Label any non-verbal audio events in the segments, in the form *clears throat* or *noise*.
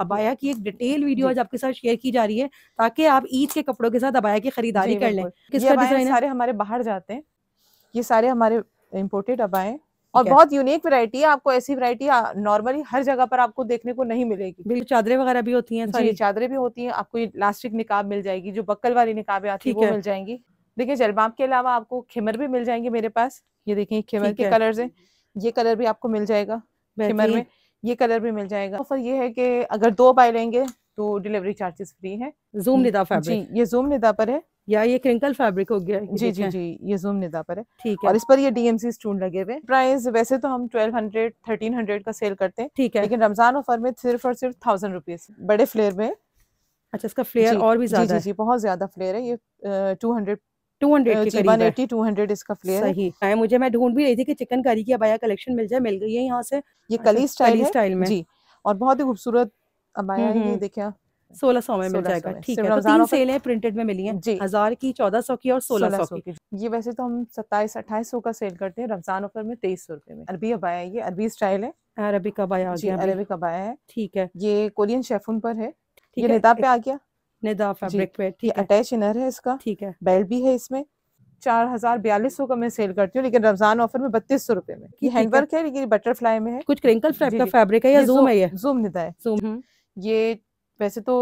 Abaya की एक detail video आज आपके साथ शेयर की जा रही है ताकि आप ईद के कपड़ों के साथ अबाया की खरीदारी कर लें सारे हमारे बाहर जाते हैं ये सारे हमारे इम्पोर्टेड अबाए और बहुत यूनिक वैरायटी है आपको ऐसी वैरायटी नॉर्मली हर जगह पर आपको देखने को नहीं मिलेगी बिल्कुल चादरें वगैरह भी होती हैं सारी चादरें भी होती हैं आपको ये लास्टिक निकाब मिल जाएगी जो बक्कल वाली निकाबें आती है वो मिल जाएंगी देखिए जलबाब के अलावा आपको खिमर भी मिल जाएंगे मेरे पास ये देखिए खिमर के कलर है ये कलर भी आपको मिल जाएगा खिमर में ये कलर भी मिल जाएगा ऑफर ये है कि अगर दो बाय लेंगे तो डिलीवरी चार्जेस फ्री है जूम निदा फैब्रिक जी ये जूम निदा पर है या ये क्रिंकल फैब्रिक हो गया जी जी जी ये जूम निदा पर है ठीक है और इस पर ये डीएमसी स्टून लगे हुए प्राइस वैसे तो हम 1200 1300 का सेल करते हैं ठीक है लेकिन रमजान ऑफर में सिर्फ और सिर्फ थाउजेंड रुपीज बड़े फ्लेयर में अच्छा इसका फ्लेयर और भी ज्यादा जी, जी, जी बहुत ज्यादा फ्लेयर है ये टू हंड्रेड है हाँ, मुझे मैं ढूंढ भी रही थी कि चिकन करी की अबाया कलेक्शन मिल जाए मिल गई है यहाँ से ये कली स्टाइल अच्छा, स्टाइल में जी और बहुत ही खूबसूरत अबाया ये देखिए सोलह सौ में मिल जाएगा ठीक है तो तीन सेल है प्रिंटेड में मिली है हजार की चौदह सौ की और सोलह सौ की ये वैसे तो हम सत्ताईस अट्ठाईस सौ का सेल करते हैं रमजान ऑफर में तेईस सौ रूपये में अरबी अबाया ये अरबी स्टाइल है अरबी कबाया अरबी कबाया है ठीक है ये कोरियन शेफुन पर है ठीक है नेता पे आ गया निदा फैब्रिक पे ठीक है अटैच इनर है इसका ठीक है बेल्ट भी है इसमें चार हजार बयालीस सौ का मैं सेल करती हूँ लेकिन रमजान ऑफर में बत्तीस सौ रुपए में ये हैंडवर्क है लेकिन बटरफ्लाई में है कुछ क्रिंकल फैब्रिक है या जूम है ये जूम निदा है जूम ये वैसे तो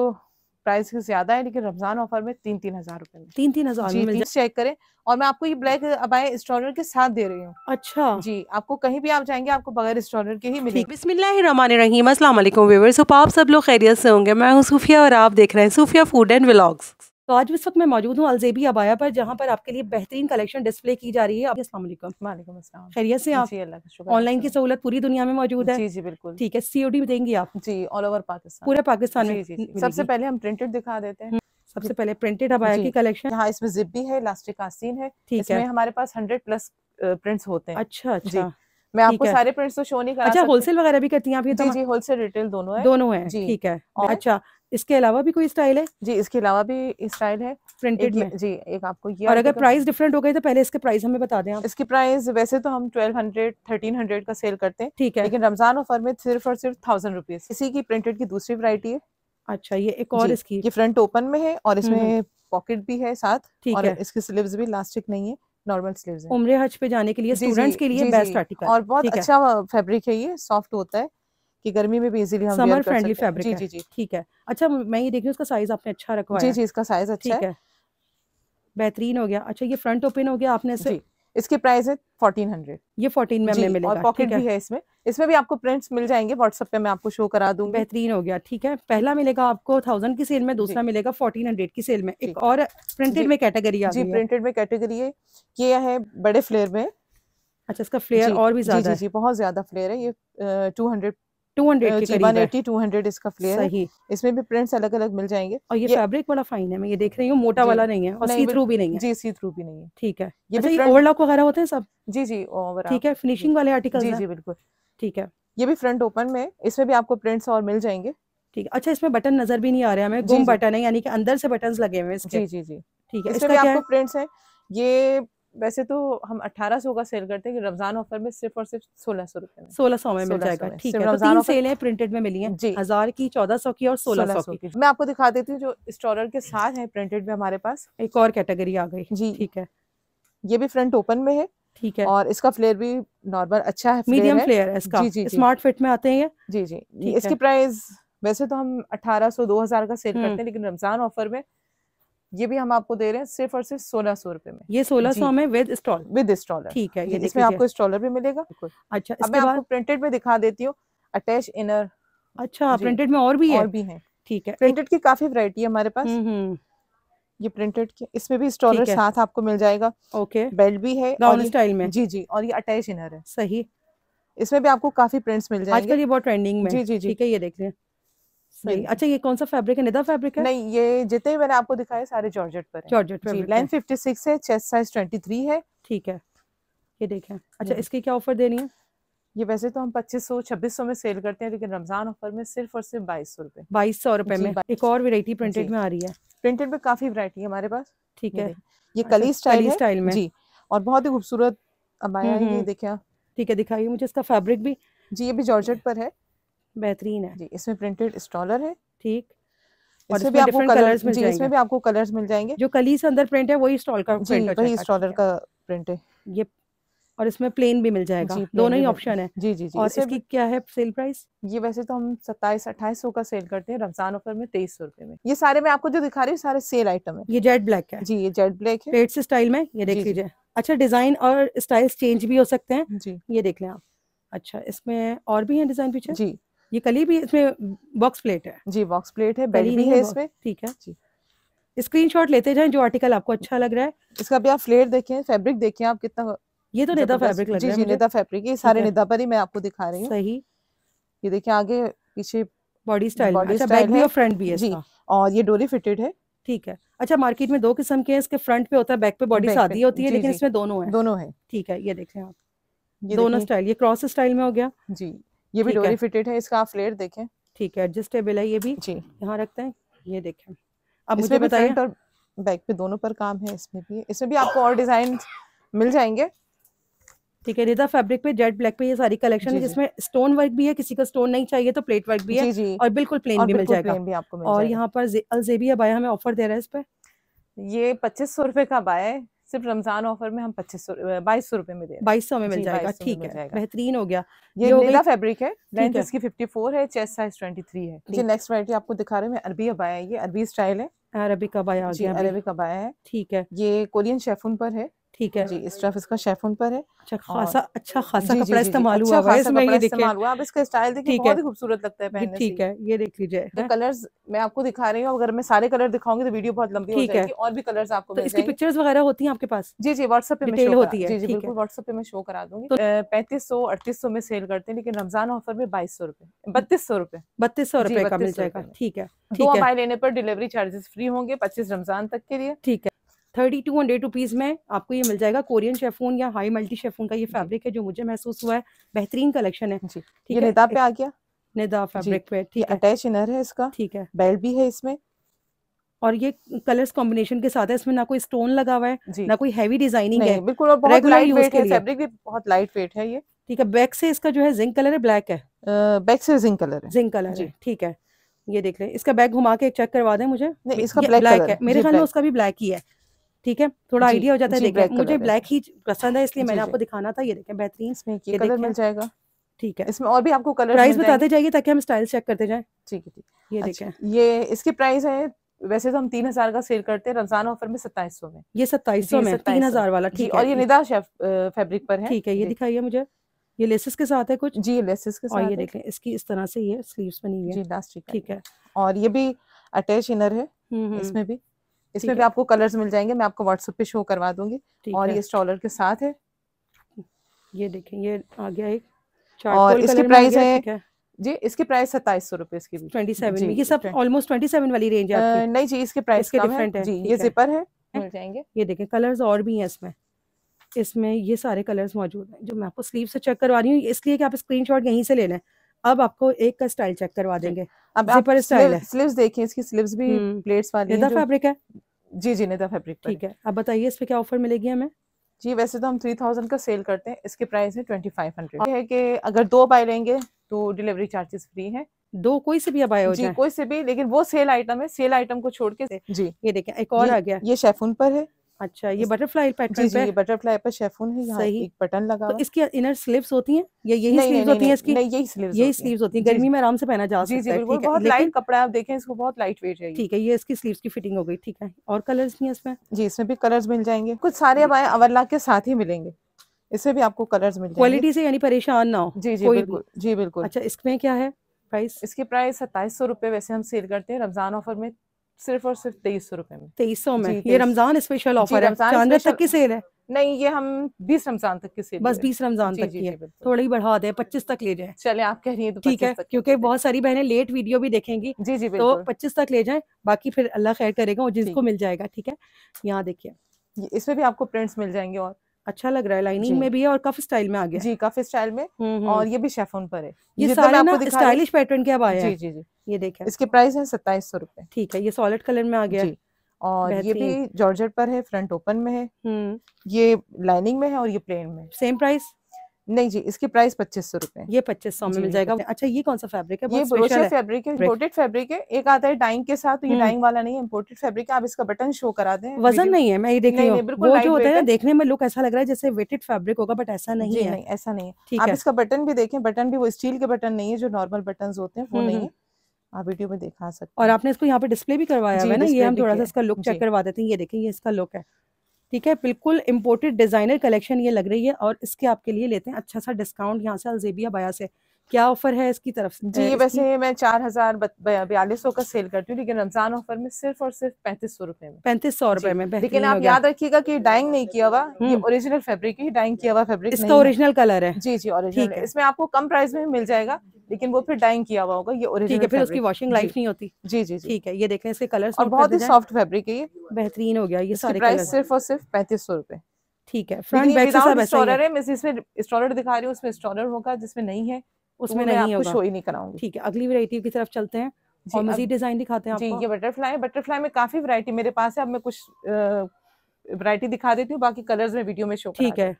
प्राइस ज्यादा है लेकिन रमजान ऑफर में तीन तीन हजार रूपए में तीन तीन हजार जी, चेक करें और मैं आपको ये ब्लैक अबाय स्टॉलर के साथ दे रही हूँ अच्छा जी आपको कहीं भी आप जाएंगे आपको बगैर स्टॉलर के ही मिलेगी बिस्मिल्लामान रहीम अस्सलाम आप सब लोग खैरियत से होंगे मैं हूँ सूफिया और आप देख रहे हैं सूफिया फूड एंड ब्लॉग्स तो आज इस वक्त मैं मौजूद हूँ अलजेबी अबाया पर जहाँ पर आपके लिए बेहतरीन कलेक्शन डिस्प्ले की जा रही है खैरियत से आप ऑनलाइन की सहूलत पूरी दुनिया में मौजूद है जी जी बिल्कुल ठीक है सीओडी देंगी आप जी ऑल ओवर पाकिस्तान पूरे पाकिस्तान में सबसे पहले हम प्रिंटेड दिखा देते हैं हम्म, सबसे पहले प्रिंटेड अबाया की कलेक्शन हाँ इसमें जिप भी है इलास्टिक आस्तीन है ठीक है हमारे पास हंड्रेड प्लस प्रिंट्स होते हैं अच्छा अच्छा मैं आपको सारे प्रिंट्स तो शो नहीं करा अच्छा होलसेल वगैरह भी करती हैं आप ये जी तो जी होलसेल रिटेल दोनों है दोनों है ठीक है अच्छा इसके अलावा भी कोई स्टाइल है जी इसके अलावा भी स्टाइल है प्रिंटेड में जी एक आपको ये और अगर प्राइस डिफरेंट हो गई तो पहले इसके प्राइस हमें बता दें आप इसकी प्राइस वैसे तो हम 1200 1300 का सेल करते हैं ठीक है लेकिन रमजान ऑफर में सिर्फ और सिर्फ थाउजेंड रुपीज इसी की प्रिंटेड की दूसरी वरायटी है अच्छा ये एक और इसकी ये फ्रंट ओपन में है और इसमें पॉकेट हम्म, हम्म। भी है साथ ठीक है इसकी स्लीव्स भी इलास्टिक नहीं है नॉर्मल स्लीव्स उम्र हज पे जाने के लिए स्टूडेंट्स के लिए बेस्ट आर्टिकल और बहुत अच्छा फेब्रिक है ये सॉफ्ट होता है कि गर्मी में भी इजीली हम समर फ्रेंडली फैब्रिक जी जी जी ठीक है अच्छा मैं ये देख रही हूँ उसका साइज आपने अच्छा रखवाया जी जी इसका साइज अच्छा है बेहतरीन हो गया अच्छा ये फ्रंट ओपन हो गया आपने से इसके प्राइस है फोर्टीन हंड्रेड ये फोर्टीन में मिलेगा और पॉकेट भी है इसमें इसमें भी आपको प्रिंट्स मिल जाएंगे व्हाट्सएप पे मैं आपको शो करा दूंगी बेहतरीन हो गया ठीक है पहला मिलेगा आपको थाउजेंड की सेल में दूसरा मिलेगा फोर्टीन हंड्रेड की सेल में एक और प्रिंटेड में कैटेगरी जी प्रिंटेड में कैटेगरी है ये है बड़े फ्लेयर में अच्छा इसका फ्लेयर और भी ज्यादा जी जी बहुत ज्यादा फ्लेयर है ये टू हंड्रेड इसमें और अच्छा, होते हैं सब जी ठीक है फिनिशिंग वाले आर्टिकल जी बिल्कुल ठीक है ये भी फ्रंट ओपन इसमें भी आपको प्रिंट्स और मिल जाएंगे ठीक है अच्छा इसमें बटन नजर भी नहीं आ रहा है हमें बटन है यानी कि अंदर से बटन लगे हुए ये वैसे तो हम 1800 का सेल करते हैं कि रमजान ऑफर में सिर्फ और सिर्फ सोलह सौ रुपए सोलह सौ में मिल जाएगा ठीक है तो सेल है प्रिंटेड में मिली है जी हजार की चौदह सौ की और सोलह सौ की मैं आपको दिखा देती हूँ जो स्टॉलर के साथ है प्रिंटेड में हमारे पास एक और कैटेगरी आ गई जी ठीक है ये भी फ्रंट ओपन में है ठीक है और इसका फ्लेयर भी नॉर्मल अच्छा है मीडियम फ्लेयर है इसका जी जी स्मार्ट फिट में आते हैं जी जी इसकी प्राइस वैसे तो हम 1800 2000 का सेल हम्म। करते हैं लेकिन रमजान ऑफर में ये भी हम आपको दे रहे हैं सिर्फ और सिर्फ सोलह सौ रुपए में ये सोलह सौ में विद स्टॉल विद स्टॉलर ठीक है ये इसमें आपको स्टॉलर भी मिलेगा अच्छा अब मैं आपको प्रिंटेड में दिखा देती हूँ अटैच इनर अच्छा प्रिंटेड में और भी है और भी है ठीक है प्रिंटेड की काफी वरायटी है हमारे पास हम्म, हम्म। ये प्रिंटेड की इसमें भी स्टॉलर साथ आपको मिल जाएगा ओके बेल्ट भी है और स्टाइल में जी जी और ये अटैच इनर है सही इसमें भी आपको काफी प्रिंट्स मिल जाएंगे आजकल ये बहुत ट्रेंडिंग में जी जी जी ठीक है ये देख रहे हैं सही अच्छा ये कौन सा फैब्रिक है निदा फैब्रिक है नहीं ये जितने मैंने आपको दिखाए सारे जॉर्जेट पर जॉर्जेट लाइन फिफ्टी सिक्स है चेस्ट साइज ट्वेंटी थ्री है ठीक है ये देखें अच्छा इसकी क्या ऑफर देनी है ये वैसे तो हम 2500 2600 में सेल करते हैं लेकिन रमजान ऑफर में सिर्फ और सिर्फ बाईस सौ रुपए बाईस सौ रुपए में एक और वेरायटी प्रिंटेड में आ रही है प्रिंटेड में काफी वरायटी है हमारे पास ठीक है ये अच्छा, कली स्टाइल स्टाइल में जी और बहुत ही खूबसूरत अब हम्म, ये हम्म। देखिए ठीक है दिखाइए मुझे इसका फैब्रिक भी जी ये भी जॉर्जेट पर है बेहतरीन है जी इसमें प्रिंटेड स्टॉलर है ठीक और इसमें भी आपको कलर्स मिल जाएंगे इसमें भी आपको कलर्स मिल जाएंगे जो कली से अंदर प्रिंट है वही स्टॉल का प्रिंट वही स्टॉलर का प्रिंट है ये और इसमें प्लेन भी मिल जाएगा दोनों ही ऑप्शन है जी जी जी और इसकी क्या है सेल प्राइस ये वैसे तो हम सत्ताईस अट्ठाईस का सेल करते हैं रमजान ऑफर में तेईस सौ रुपए में ये सारे मैं आपको जो दिखा रही हूँ सारे सेल आइटम है ये जेट ब्लैक है जी ये जेट ब्लैक है पेट स्टाइल में ये देख लीजिए अच्छा डिजाइन और स्टाइल चेंज भी हो सकते हैं जी ये देख लें आप अच्छा इसमें और भी है डिजाइन पीछे जी ये कली भी इसमें बॉक्स प्लेट है जी बॉक्स प्लेट है बेली भी है इसमें ठीक है जी स्क्रीनशॉट लेते जाएं जो आर्टिकल आपको अच्छा लग रहा है इसका भी आप फ्लेयर देखें फैब्रिक देखें आप कितना ये तो निदा फैब्रिक लग रहा है जी फैब्रिक ये सारे निदा पर ही मैं आपको दिखा रही हूँ सही ये देखिए आगे पीछे बॉडी स्टाइल बॉडी अच्छा, बैक भी और फ्रंट भी है जी और ये डोरी फिटेड है ठीक है अच्छा मार्केट में दो किस्म के हैं इसके फ्रंट पे होता है बैक पे बॉडी सादी होती है लेकिन इसमें दोनों है दोनों है ठीक है ये देखें आप दोनों स्टाइल ये क्रॉस स्टाइल में हो गया जी ये भी डोरी फिटेड है इसका आप फ्लेयर देखें ठीक है एडजस्टेबल है ये भी जी यहाँ रखते हैं ये देखें अब मुझे बताइए और बैक पे दोनों पर काम है इसमें भी इसमें भी आपको और डिजाइन मिल जाएंगे ठीक है रिदा फैब्रिक पे जेट ब्लैक पे ये सारी कलेक्शन है जिसमें स्टोन वर्क भी है किसी का स्टोन नहीं चाहिए तो प्लेट वर्क भी है जी जी। और बिल्कुल प्लेन भी मिल जाएगा भी आपको मिल और यहाँ पर अलजेबी अबाया हमें ऑफर दे रहा है इस पर ये पच्चीस सौ रुपए का अबाया है सिर्फ रमजान ऑफर में हम पच्चीस सौ बाईस सौ रुपए में दे बाईस सौ में मिल जाएगा ठीक है बेहतरीन हो गया ये, नीला फैब्रिक है लेंथ इसकी 54 है चेस्ट साइज 23 है ये नेक्स्ट वैरायटी आपको दिखा रहे हैं अरबी अबाया ये अरबी स्टाइल है अरबी कबाया अरबी कबाया है ठीक है ये कोरियन शेफुन पर है ठीक है जी स्टफ इसका शेफोन पर है अच्छा खासा अच्छा खासा कपड़ा अच्छा इस्तेमाल हुआ है इसमें ये देखिए आप इसका स्टाइल देखिए बहुत ही खूबसूरत लगता है पहनने ठीक है ये देख लीजिए द हाँ। कलर्स मैं आपको दिखा रही हूँ अगर मैं सारे कलर दिखाऊंगी तो वीडियो बहुत लंबी हो जाएगी और भी कलर्स आपको तो मिल इसकी पिक्चर्स वगैरह होती हैं आपके पास जी जी व्हाट्सएप पे मैं होती है जी जी बिल्कुल व्हाट्सएप पे मैं शो करा दूंगी तो पैंतीस सौ अड़तीस सौ में सेल करते हैं लेकिन रमजान ऑफर में बाईस सौ रुपए बत्तीस सौ रुपए बत्तीस सौ रुपए का मिल जाएगा ठीक है दो तो मोबाइल लेने पर डिलीवरी चार्जेस फ्री होंगे पच्चीस रमजान तक के लिए ठीक है थर्टी टू हंड्रेड रुपीज़ में आपको ये मिल जाएगा कोरियन शेफून या हाई मल्टी शेफून का ये फैब्रिक है जो मुझे महसूस हुआ है बेहतरीन कलेक्शन है ठीक है निदा पे आ गया निदा फैब्रिक पे ठीक है अटैच इनर है इसका ठीक है बेल्ट भी है इसमें और ये कलर्स कॉम्बिनेशन के साथ है इसमें ना कोई स्टोन लगा हुआ है ना कोई हैवी डिजाइनिंग है बिल्कुल और बहुत लाइट वेट है फैब्रिक भी बहुत लाइट वेट है ये ठीक है बैक से इसका जो है जिंक कलर है ब्लैक है बैक से जिंक कलर है जिंक कलर है ठीक है ये देख लें इसका बैग घुमा के चेक करवा दें मुझे इसका ब्लैक है मेरे ख्याल में उसका भी ब्लैक ही है ठीक है थोड़ा आइडिया हो जाता है देखें मुझे ब्लैक ही पसंद है इसलिए मैंने आपको दिखाना था ये देखें बेहतरीन इसमें ये कलर मिल जाएगा ठीक है इसमें और भी आपको कलर प्राइस बताते जाइए ताकि हम स्टाइल चेक करते जाए ठीक है ये अच्छा, देखें ये इसके प्राइस है वैसे तो हम तीन हजार का सेल करते हैं रमजान ऑफर में सत्ताईस सौ में ये सत्ताईस सौ में तीन हजार वाला ठीक है और ये निदा शेफ फैब्रिक पर है ठीक है ये दिखाइए मुझे ये लेसेस के साथ है कुछ जी ये लेसेस के साथ और ये देखे इसकी इस तरह से ये स्लीव्स बनी है जी लास्ट ठीक है और ये भी अटैच इनर है हम्म, हम्म। इसमें भी इसमें भी आपको कलर्स मिल जाएंगे मैं आपको व्हाट्सएप पे शो करवा दूंगी और ये स्टॉलर के साथ है ये देखें ये आ गया एक और इसकी प्राइस है जी इसकी प्राइस सत्ताईस सौ रुपए इसकी ट्वेंटी सेवन ये सब ऑलमोस्ट ट्वेंटी सेवन वाली रेंज है नहीं जी इसके प्राइस के डिफरेंट है जी ये जिपर है मिल जाएंगे ये देखें कलर्स और भी हैं इसमें इसमें ये सारे कलर्स मौजूद हैं जो मैं आपको स्लीव से चेक करवा रही हूँ इसलिए कि आप स्क्रीनशॉट यहीं से ले लें अब आपको एक का स्टाइल चेक करवा देंगे अब जिपर स्टाइल है स्लीव्स देखिए इसकी स्लीव्स भी प्लेट्स हम्म। वाली है फैब्रिक है जी जी नेता फैब्रिक ठीक है अब बताइए इस पे क्या ऑफर मिलेगी हमें जी वैसे तो हम थ्री थाउजेंड का सेल करते हैं इसके प्राइस है ट्वेंटी फाइव हंड्रेड है कि अगर दो बाय लेंगे तो डिलीवरी चार्जेस फ्री है दो कोई से भी अब हो जी जाए। कोई से भी लेकिन वो सेल आइटम है सेल आइटम को छोड़ के जी ये देखिए एक और आ गया ये शेफून पर है अच्छा ये बटरफ्लाई पैटर्न पे ये बटरफ्लाई पर शेफून है यहाँ एक बटन लगा तो इसकी इनर स्लीव्स होती हैं या यही स्लीव्स होती हैं इसकी यही स्लीव्स यही स्लीव्स होती हैं गर्मी में आराम से पहना जा सकता है बहुत लाइट कपड़ा आप देखें इसको बहुत लाइट वेट है ठीक है ये इसकी स्लीव की फिटिंग हो गई ठीक है और कलर भी है इसमें जी इसमें भी कलर मिल जाएंगे कुछ सारे हमारे अवरला के साथ ही मिलेंगे इसमें भी आपको कलर मिल क्वालिटी से यानी परेशान ना हो जी जी बिल्कुल जी बिल्कुल अच्छा इसमें क्या है प्राइस इसकी प्राइस सत्ताईस सौ रुपए वैसे हम सेल करते हैं रमजान ऑफर में सिर्फ और सिर्फ तेईस सौ रुपए में तेईस सौ में ये रमजान स्पेशल ऑफर है तक की सेल है नहीं ये हम बीस रमजान तक की सेल बस बीस रमजान तक की है थोड़ा ही बढ़ा दे पच्चीस तक ले जाए चले आप कह रही है तो ठीक है क्योंकि बहुत सारी बहनें लेट वीडियो भी देखेंगी जी जी तो पच्चीस तक ले जाए बाकी फिर अल्लाह खैर करेगा और जिसको मिल जाएगा ठीक है यहाँ देखिए इसमें भी आपको प्रिंट्स मिल जाएंगे और अच्छा लग रहा है लाइनिंग में भी है और कफ हम्म, हम्म। स्टाइल में आ गया जी कफ स्टाइल में और ये भी शेफोन पर है ये सारा ना स्टाइलिश पैटर्न अब आया जी जी जी ये देखिए इसके प्राइस है सत्ताईस सौ रूपए ठीक है ये सॉलिड कलर में आ गया और ये भी जॉर्जेट पर है फ्रंट ओपन में है हम्म। ये लाइनिंग में है और ये प्लेन में सेम प्राइस नहीं जी इसकी प्राइस पच्चीस सौ रुपए ये पच्चीस सौ में मिल जाएगा अच्छा ये कौन सा फैब्रिक है ये ब्रोशर फैब्रिक है इम्पोर्टेड फैब्रिक है एक आता है डाइंग के साथ तो ये डाइंग हम्म। वाला नहीं है इम्पोर्टेड फैब्रिक है आप इसका बटन शो करा दें वजन नहीं है मैं ये देख रही हूँ जो होता है देखने में लुक ऐसा लग रहा है जैसे वेटेड फैब्रिक होगा बट ऐसा नहीं है ऐसा नहीं है आप इसका बटन भी देखें बटन भी वो स्टील के बटन नहीं है जो नॉर्मल बटन होते हैं वो हम्म, नहीं हम्म। है आप वीडियो में दिखा सकते और आपने इसको यहाँ पे डिस्प्ले भी करवाया है ना ये हम थोड़ा सा इसका लुक चेक करवा देते हैं ये देखें ये इसका लुक है ठीक है बिल्कुल इम्पोर्टेड डिज़ाइनर कलेक्शन ये लग रही है और इसके आपके लिए लेते हैं अच्छा सा डिस्काउंट यहाँ से अलजेबिया बाया से क्या ऑफर है इसकी तरफ से जी वैसे मैं चार हजार बयालीस सौ का सेल करती हूँ लेकिन रमजान ऑफर में सिर्फ और सिर्फ पैंतीस सौ रुपए में पैंतीस सौ रुपए में लेकिन आप याद रखिएगा कि डाइंग नहीं किया हुआ हम्म। ये ओरिजिनल फैब्रिक ही डाइंग किया हुआ फैब्रिक इसका ओरिजिनल कलर है जी जी ओरिजिनल इसमें आपको कम प्राइस में मिल जाएगा लेकिन वो फिर डाइंग किया हुआ होगा ये ओरिजिनल ठीक है फिर उसकी वॉशिंग लाइफ नहीं होती जी जी ठीक है ये देखें इसके कलर और बहुत ही सॉफ्ट फैब्रिक है ये बेहतरीन हो गया ये सारे प्राइस सिर्फ और सिर्फ पैंतीस सौ रुपए ठीक है फ्रंट बैक स्टॉलर है मैं इसमें स्टॉलर दिखा रही हूँ उसमें स्टॉलर होगा जिसमें नहीं है उसमें नहीं आपको शो ही नहीं कराऊंगी ठीक है अगली वैरायटी की तरफ चलते हैं और मजीद डिजाइन दिखाते हैं आपको ये बटरफ्लाई बटरफ्लाई में काफी वैरायटी मेरे पास है अब मैं कुछ वैरायटी दिखा देती हूँ बाकी कलर्स में वीडियो में शो ठीक है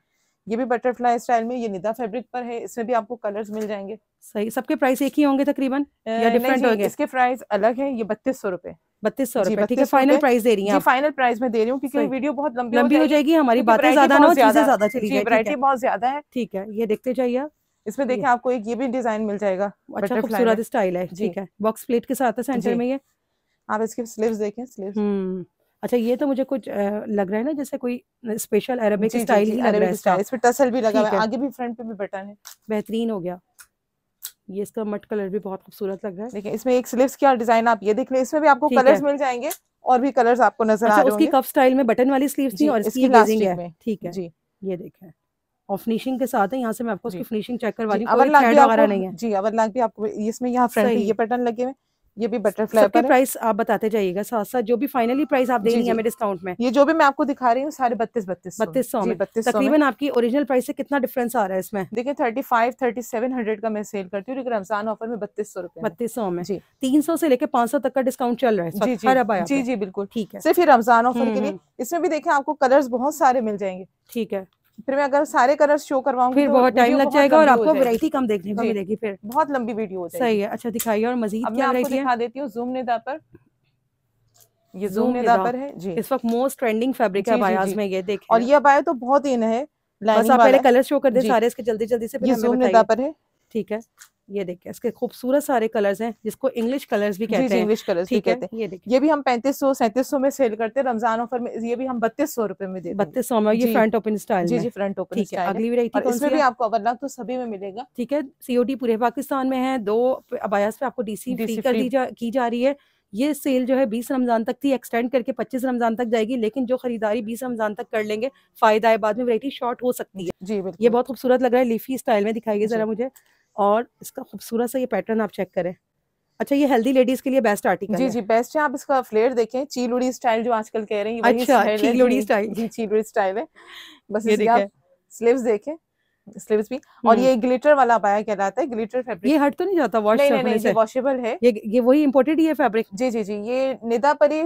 ये भी बटरफ्लाई स्टाइल में ये निदा फैब्रिक पर है इसमें भी आपको कलर्स मिल जाएंगे सही सबके प्राइस एक ही होंगे तकरीबन या डिफरेंट होंगे इसके प्राइस अलग है ये बत्तीस सौ रूपए बत्तीस सौ ठीक है फाइनल प्राइस दे रही है फाइनल प्राइस में दे रही हूँ क्योंकि वीडियो बहुत लंबी लंबी हो जाएगी हमारी बातें ज्यादा ना चीजें ज्यादा चली वैरायटी बहुत ज्यादा है ठीक है ये देखते जाइए इसमें देखें आपको एक ये भी डिजाइन मिल जाएगा अच्छा खूबसूरत स्टाइल है ठीक है बॉक्स प्लेट के साथ है सेंटर में ये आप इसके स्लीव्स देखें स्लीव्स हम्म, अच्छा ये तो मुझे कुछ लग रहा है ना जैसे कोई स्पेशल अरेबिक स्टाइल ही लग रहा है स्टाइल इस पे टसल भी लगा हुआ है आगे भी फ्रंट पे भी बटन है बेहतरीन हो गया ये इसका मट कलर भी बहुत खूबसूरत लग रहा है देखिए इसमें एक स्लीव्स की और डिजाइन आप ये देख लें इसमें भी आपको कलर्स मिल जाएंगे और भी कलर्स आपको नजर अच्छा, आ रहे होंगे उसकी कफ स्टाइल में बटन वाली स्लीव्स थी और इसकी ग्लेजिंग है ठीक है जी ये देखें और फिनिशिंग के साथ है यहाँ से मैं आपको उसकी फिनिशिंग चेक करवा रही हूँ नहीं है जी लाख भी आपको इसमें यहाँ फ्रंट ये पैटर्न लगे हुए ये भी बटरफ्लाई पर प्राइस आप बताते जाइएगा साथ साथ जो भी फाइनली प्राइस आप देंगे हमें डिस्काउंट में ये जो भी मैं आपको दिखा रही हूँ सारे बत्तीस बत्तीस बत्तीस सौ बत्तीस तकरीबन आपकी ओरिजिनल प्राइस से कितना डिफरेंस आ रहा है इसमें देखिए thirty five thirty seven hundred का मैं सेल करती हूँ लेकिन रमजान ऑफर में बत्तीस सौ रुपए बत्तीस सौ में तीन सौ से लेकर पांच सौ तक का डिस्काउंट चल रहा है जी जी बिल्कुल ठीक है सिर्फ रमजान ऑफर के लिए हम्म। इसमें भी देखें आपको कलर्स बहुत सारे मिल जाएंगे ठीक है फिर मैं अगर सारे कलर्स शो करवाऊंगी फिर तो बहुत टाइम लग जाएगा और आपको वैरायटी कम देखने को मिलेगी फिर बहुत लंबी वीडियो हो जाएगी सही है अच्छा दिखाइए और मजीद अब क्या आपको दिखा देती हूँ जूम निदा पर ये जूम निदा पर है जी इस वक्त मोस्ट ट्रेंडिंग फैब्रिक है अबायाज में ये देखिए और ये अबाया तो बहुत इन है बस आप पहले कलर शो कर दे सारे इसके जल्दी जल्दी से ये जूम निदा पर है ठीक है ये देखिए इसके खूबसूरत सारे कलर्स हैं जिसको इंग्लिश कलर्स भी कहते हैं इंग्लिश कलर्स भी कहते हैं ये देखिए ये भी हम पैंतीस सौ सैंतीस सौ में सेल करते हैं रमजान ऑफर में ये भी हम बत्तीस सौ रुपए में बत्तीस सौ में ये फ्रंट ओपन स्टाइल जी जी फ्रंट ओपन ठीक है अगली वेराइटी इसमें भी आपको अवरना तो सभी में मिलेगा ठीक है सीओटी पूरे पाकिस्तान में है दो अबायास पे आपको डीसी कर दी जा की जा रही है ये सेल जो है बीस रमजान तक थी एक्सटेंड करके पच्चीस रमजान तक जाएगी लेकिन जो खरीदारी बीस रमजान तक कर लेंगे फायदा है बाद में वरायटी शॉर्ट हो सकती है जी ये बहुत खूबसूरत लग रहा है लिफी स्टाइल में दिखाई जरा मुझे और इसका खूबसूरत सा ये पैटर्न आप चेक करें अच्छा ये हेल्दी लेडीज के लिए बेस्ट आर्टिकल जी है। जी बेस्ट है आप इसका फ्लेयर देखें चीलुड़ी स्टाइल जो आजकल कह रहे हैं अच्छा स्टाइल है बस स्लीव्स देखें स्लीव्स भी और हम्म। ये ग्लिटर वाला पाया कहलाता है ग्लिटर फैब्रिक ये हट तो नहीं जाता वॉश नहीं नहीं, नहीं ये वॉशेबल है ये ये वही इम्पोर्टेड ही है फैब्रिक जी जी जी ये निदा परी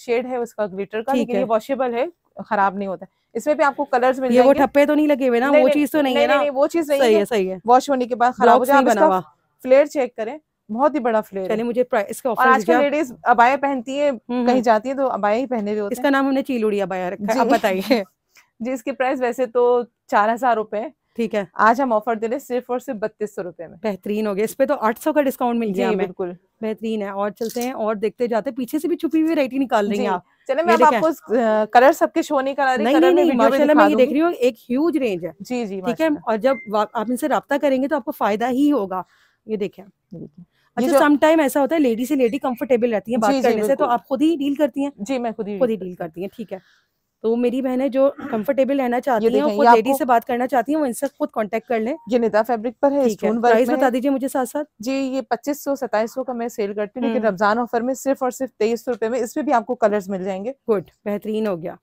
शेड है उसका ग्लिटर का लेकिन ये वॉशेबल है खराब नहीं होता इसमें भी आपको कलर्स मिल ये वो ठप्पे तो नहीं लगे हुए ना वो चीज तो नहीं है ना वो चीज नहीं है सही है वॉश होने के बाद खराब हो जाए फ्लेयर चेक करें बहुत ही बड़ा फ्लेयर चलिए मुझे इसका ऑफर और आजकल लेडीज अबाया पहनती है हम्म, हम्म। कहीं जाती है तो अबाया ही पहने हुए होते इसका नाम हमने चीलुड़ी अबाया रखा है आप बताइए *laughs* जी इसकी प्राइस वैसे तो चार हजार रुपए ठीक है आज हम ऑफर दे रहे सिर्फ और सिर्फ बत्तीस सौ रूपये में बेहतरीन हो गया इस पे तो आठ सौ का डिस्काउंट मिल गया बिल्कुल बेहतरीन है और चलते हैं और देखते जाते पीछे से भी छुपी हुई वेरायटी निकाल रही है आप चले मैं आपको कलर सबके शो नहीं करा रही नहीं नहीं, नहीं नहीं, मैं ये देख रही हूँ एक ह्यूज रेंज है जी जी ठीक है और जब आप इनसे रब्ता करेंगे तो आपको फायदा ही होगा ये देखे अच्छा समटाइम ऐसा होता है लेडी से लेडी कंफर्टेबल रहती है बात करने से तो आप खुद ही डील करती हैं जी मैं खुद ही खुद ही डील करती हैं ठीक है तो मेरी बहन है जो कंफर्टेबल *clears throat* रहना चाहती है वो लेडी से बात करना चाहती है वो इनसे खुद कांटेक्ट कर ले ये निदा फैब्रिक पर है स्टोन वर्क प्राइस बता दीजिए मुझे साथ साथ जी ये पच्चीस सौ सताईस सौ का मैं सेल करती हूँ लेकिन हम्म। रमजान ऑफर में सिर्फ और सिर्फ तेईस सौ रुपए में इसमें भी आपको कलर मिल जाएंगे गुड बेहतरीन हो गया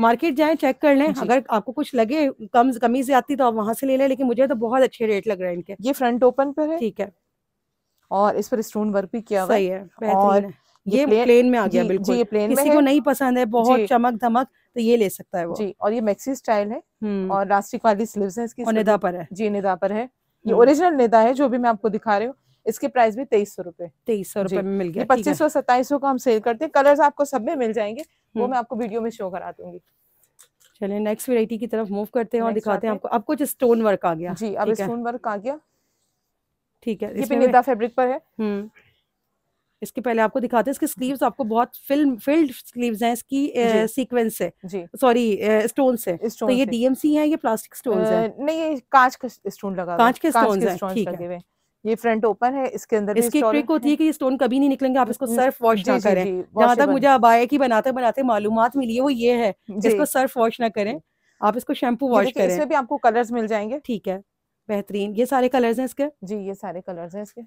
मार्केट जाए चेक कर लें अगर आपको कुछ लगे कम कमी से आती तो आप वहां से ले लें लेकिन मुझे तो बहुत अच्छे रेट लग रहे हैं इनके ये फ्रंट ओपन पर है ठीक है और इस पर स्टोन वर्क भी किया हुआ है है ये ये प्लेन, प्लेन में आ गया बिल्कुल जी, ये प्लेन किसी में को नहीं पसंद है बहुत चमक धमक तो ये ले सकता है वो जी और ये मैक्सी स्टाइल है हम्म। और राष्ट्रीय वाली स्लीव है इसकी निदा पर है जी निदा पर है ये ओरिजिनल हम्म। नेता है जो भी मैं आपको दिखा रही हूँ इसके प्राइस भी तेईस सौ रूपए तेईस सौ रूपये में मिल गया पच्चीस सौ सत्ताईस सौ का हम सेल करते हैं कलर्स आपको सब में मिल जाएंगे वो हम्म। मैं आपको वीडियो में शो करा दूंगी चलिए नेक्स्ट वेराइटी की तरफ मूव करते हैं और दिखाते हैं आपको अब कुछ स्टोन वर्क आ गया जी अब स्टोन वर्क आ गया ठीक है ये फैब्रिक पर है इसके पहले आपको दिखाते हैं इसके स्लीव्स आपको बहुत फिल्म फिल्ड स्लीव्स हैं इसकी सीक्वेंस से सॉरी स्टोन से तो ये डीएमसी है ये प्लास्टिक स्टोन है नहीं ये कांच का स्टोन लगा कांच के स्टोन है ठीक है ये फ्रंट ओपन है इसके अंदर इसकी ट्रिक होती है कि ये स्टोन कभी नहीं निकलेंगे आप इसको सर्फ वॉश ना करें जहां तक मुझे अबाय की बनाते बनाते मालूम मिली है वो ये है इसको सर्फ वॉश ना करें आप इसको शैम्पू वॉश करें इसमें भी आपको कलर्स मिल जाएंगे ठीक है बेहतरीन ये सारे कलर्स हैं इसके जी ये सारे कलर्स हैं इसके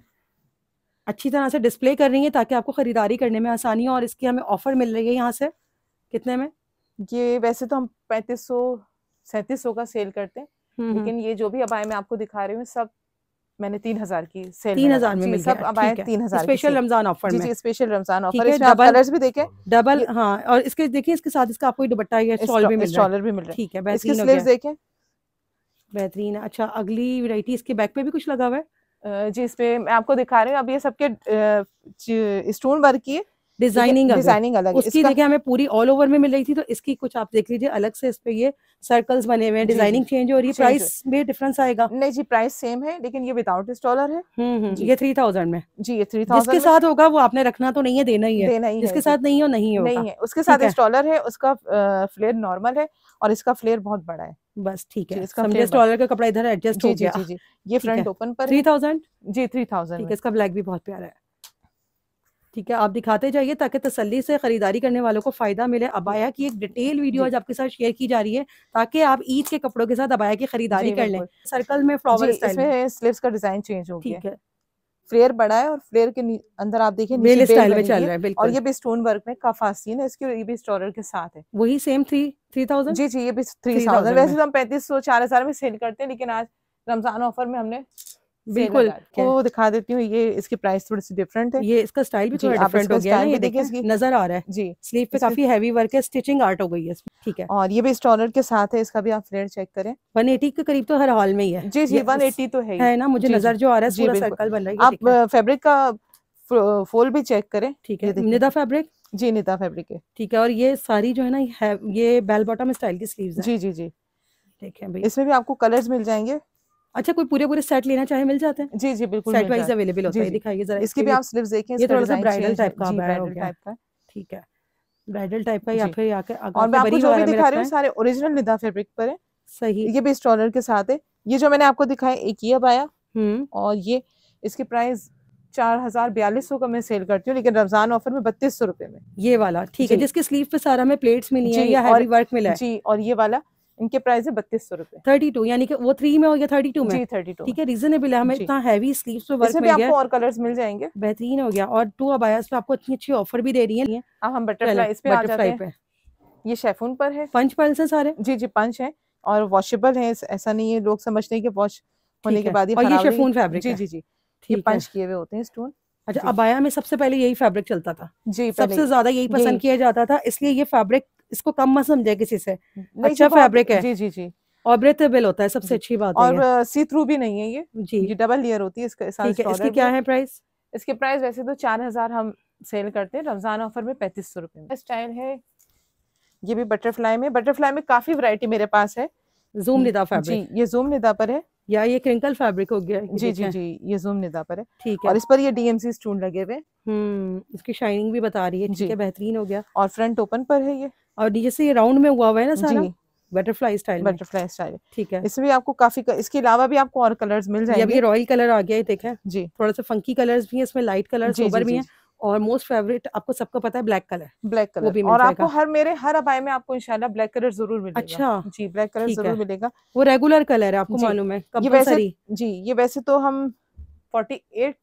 अच्छी तरह से डिस्प्ले कर रही है ताकि आपको ख़रीदारी करने में आसानी हो और इसकी हमें ऑफ़र मिल रही है यहाँ से कितने में ये वैसे तो हम पैंतीस सौ सैंतीस सौ का सेल करते हैं हम्म, हम्म। लेकिन ये जो भी अबाय मैं आपको दिखा रही हूँ सब मैंने तीन हजार की सेल तीन हजार में मिल सब अब तीन हजार स्पेशल रमजान ऑफर में स्पेशल रमजान ऑफर इसमें आप कलर्स भी देखें डबल हाँ और इसके देखिए इसके साथ इसका आपको दुपट्टा या स्टॉल भी मिल रहा है ठीक है बेहतरीन अच्छा अगली वैरायटी इसके बैक पे भी कुछ लगा हुआ है जी इसपे मैं आपको दिखा रही हूँ अब ये सबके स्टोन वर्क की डिजाइनिंग डिजाइनिंग अलग उसकी देखिए हमें पूरी ऑल ओवर में मिल रही थी तो इसकी कुछ आप देख लीजिए अलग से इस पे ये सर्कल्स बने हुए हैं डिजाइनिंग चेंज हो रही है प्राइस में डिफरेंस आएगा नहीं जी प्राइस सेम है लेकिन ये विदाउट स्टॉलर है हम्म, हम्म, ये थ्री थाउजेंड में जी ये थ्री थाउजेंड के साथ होगा वो आपने रखना तो नहीं है देना ही है देना ही साथ नहीं हो नहीं हो नहीं है उसके साथ स्टॉलर है उसका फ्लेयर नॉर्मल है और इसका फ्लेयर बहुत बड़ा है बस ठीक है इसका का कपड़ा इधर एडजस्ट हो गया जी जी ये फ्रंट ओपन पर थ्री थाउजेंड जी थ्री थाउजेंड इसका ब्लैक भी बहुत प्यारा है ठीक है आप दिखाते जाइए ताकि तसल्ली से खरीदारी करने वालों को फायदा मिले अबाया की एक डिटेल वीडियो आज आपके साथ शेयर की जा रही है ताकि आप ईद के कपड़ों के साथ अबाया की खरीदारी कर लें सर्कल में फ्लावर इसमें स्लीव्स का डिजाइन चेंज हो गया ठीक है फ्लेयर बड़ा है और फ्लेयर के अंदर आप देखिए मेल स्टाइल में चल रहा है बिल्कुल और ये भी स्टोन वर्क में काफासी है इसके ये भी स्टोरर के साथ है वही सेम थ्री थ्री थाउजेंड जी जी ये भी थ्री थाउजेंड वैसे तो हम पैंतीस सौ चार हजार में सेल करते हैं लेकिन आज रमजान ऑफर में हमने बिल्कुल वो दिखा देती हूँ ये इसकी प्राइस थोड़ी सी डिफरेंट है ये इसका स्टाइल भी थोड़ा डिफरेंट हो गया है ये देखिए नजर आ रहा है जी स्लीव पे काफी हैवी वर्क है स्टिचिंग आर्ट हो गई है ठीक है और ये भी स्टॉलर के साथ है इसका भी आप फ्लेयर चेक करें वन एटी के करीब तो हर हॉल में ही है जी जी एटी तो है ना मुझे नजर जो आ रहा है सर्कल बन रही है आप फेब्रिक का फोल भी चेक करें ठीक है निदा फेब्रिक जी निदा फेब्रिक है ठीक है और ये सारी जो है ना ये बेल बॉटम स्टाइल की स्लीव जी जी जी ठीक है इसमें भी आपको कलर्स मिल जाएंगे अच्छा कोई पूरे पूरे सेट लेना चाहे मिल जाते हैं जी जी बिल्कुल सेट वाइज अवेलेबल होता है दिखाइए जरा इसकी भी आप स्लीव्स देखिए ये थोड़ा सा ब्राइडल टाइप का ब्राइडल टाइप का ठीक है ब्राइडल टाइप का या फिर और मैं आपको जो भी दिखा रही हूँ सारे ओरिजिनल निदा फैब्रिक पर है सही ये भी स्टॉलर के साथ है ये जो मैंने आपको दिखाया एक ये आया हम्म और ये इसके प्राइस चार हजार बयालीस सौ का मैं सेल करती हूँ लेकिन रमजान ऑफर में बत्तीस सौ रुपए में ये वाला ठीक है जिसके स्लीव पे सारा हमें प्लेट्स मिली है या हैवी वर्क मिला है जी और ये वाला इनके प्राइस है बत्तीस सौ रुपए थर्टी टू यानी कि वो थ्री में हो गया थर्टी टू में थर्टी टू ठीक है रीजनेबल है हमें इतना हैवी स्लीव्स पे वर्क मिल आपको और कलर्स मिल जाएंगे बेहतरीन हो गया और टू अबायास पे आपको अच्छी अच्छी ऑफर भी दे रही है हम बटरफ्लाई पे बटरफ्लाई पे ये शेफून पर है पंच पल्स है सारे जी जी पंच है और वॉशेबल है ऐसा नहीं है लोग समझते हैं कि वॉश होने के बाद ही और ये शेफून फैब्रिक जी जी जी ये पंच किए हुए होते हैं स्टोन अच्छा अबाया में सबसे पहले यही फैब्रिक चलता था जी सबसे ज्यादा यही पसंद किया जाता था इसलिए ये फैब्रिक इसको कम मत समझे किसी से अच्छा फैब्रिक है जी जी जी और होता है सबसे अच्छी बात और सी थ्रू भी नहीं है ये जी ये डबल लेयर होती है इसका क्या है प्राइस इसके प्राइस वैसे तो चार हजार हम सेल करते हैं रमजान ऑफर में पैंतीस सौ रुपए स्टाइल है ये भी बटरफ्लाई में बटरफ्लाई में काफी वैरायटी मेरे पास है जूम निदा फैब्रिक जी ये जूम निदा पर है या ये क्रिंकल फैब्रिक हो गया जी जी जी ये जूम निदा पर है ठीक है और इस पर ये डीएमसी स्टोन लगे हुए हम्म इसकी शाइनिंग भी बता रही है ठीक है बेहतरीन हो गया और फ्रंट ओपन पर है ये और जैसे ये राउंड में हुआ हुआ है ना सारा बटरफ्लाई स्टाइल बटरफ्लाई स्टाइल ठीक है इसमें आपको काफी कर, इसके अलावा भी आपको और कलर्स मिल जाएंगे ये रॉयल कलर आ गया है देखें जी थोड़ा सा फंकी कलर्स भी है इसमें लाइट कलर ऊपर भी है और मोस्ट फेवरेट आपको सबको पता है ब्लैक कलर ब्लैक कलर वो भी और आपको हर मेरे हर अबाय में आपको इंशाल्लाह ब्लैक कलर जरूर मिलेगा अच्छा जी ब्लैक कलर जरूर मिलेगा वो रेगुलर कलर है आपको मालूम है ये वैसे जी ये वैसे तो हम फोर्टी एट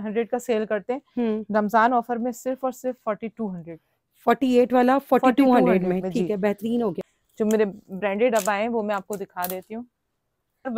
हंड्रेड का सेल करते हैं हम्म। रमजान ऑफर में सिर्फ और सिर्फ forty two hundred forty eight वाला फोर्टी टू हंड्रेड में ठीक है बेहतरीन हो गया जो मेरे ब्रांडेड अब आए वो मैं आपको दिखा देती हूँ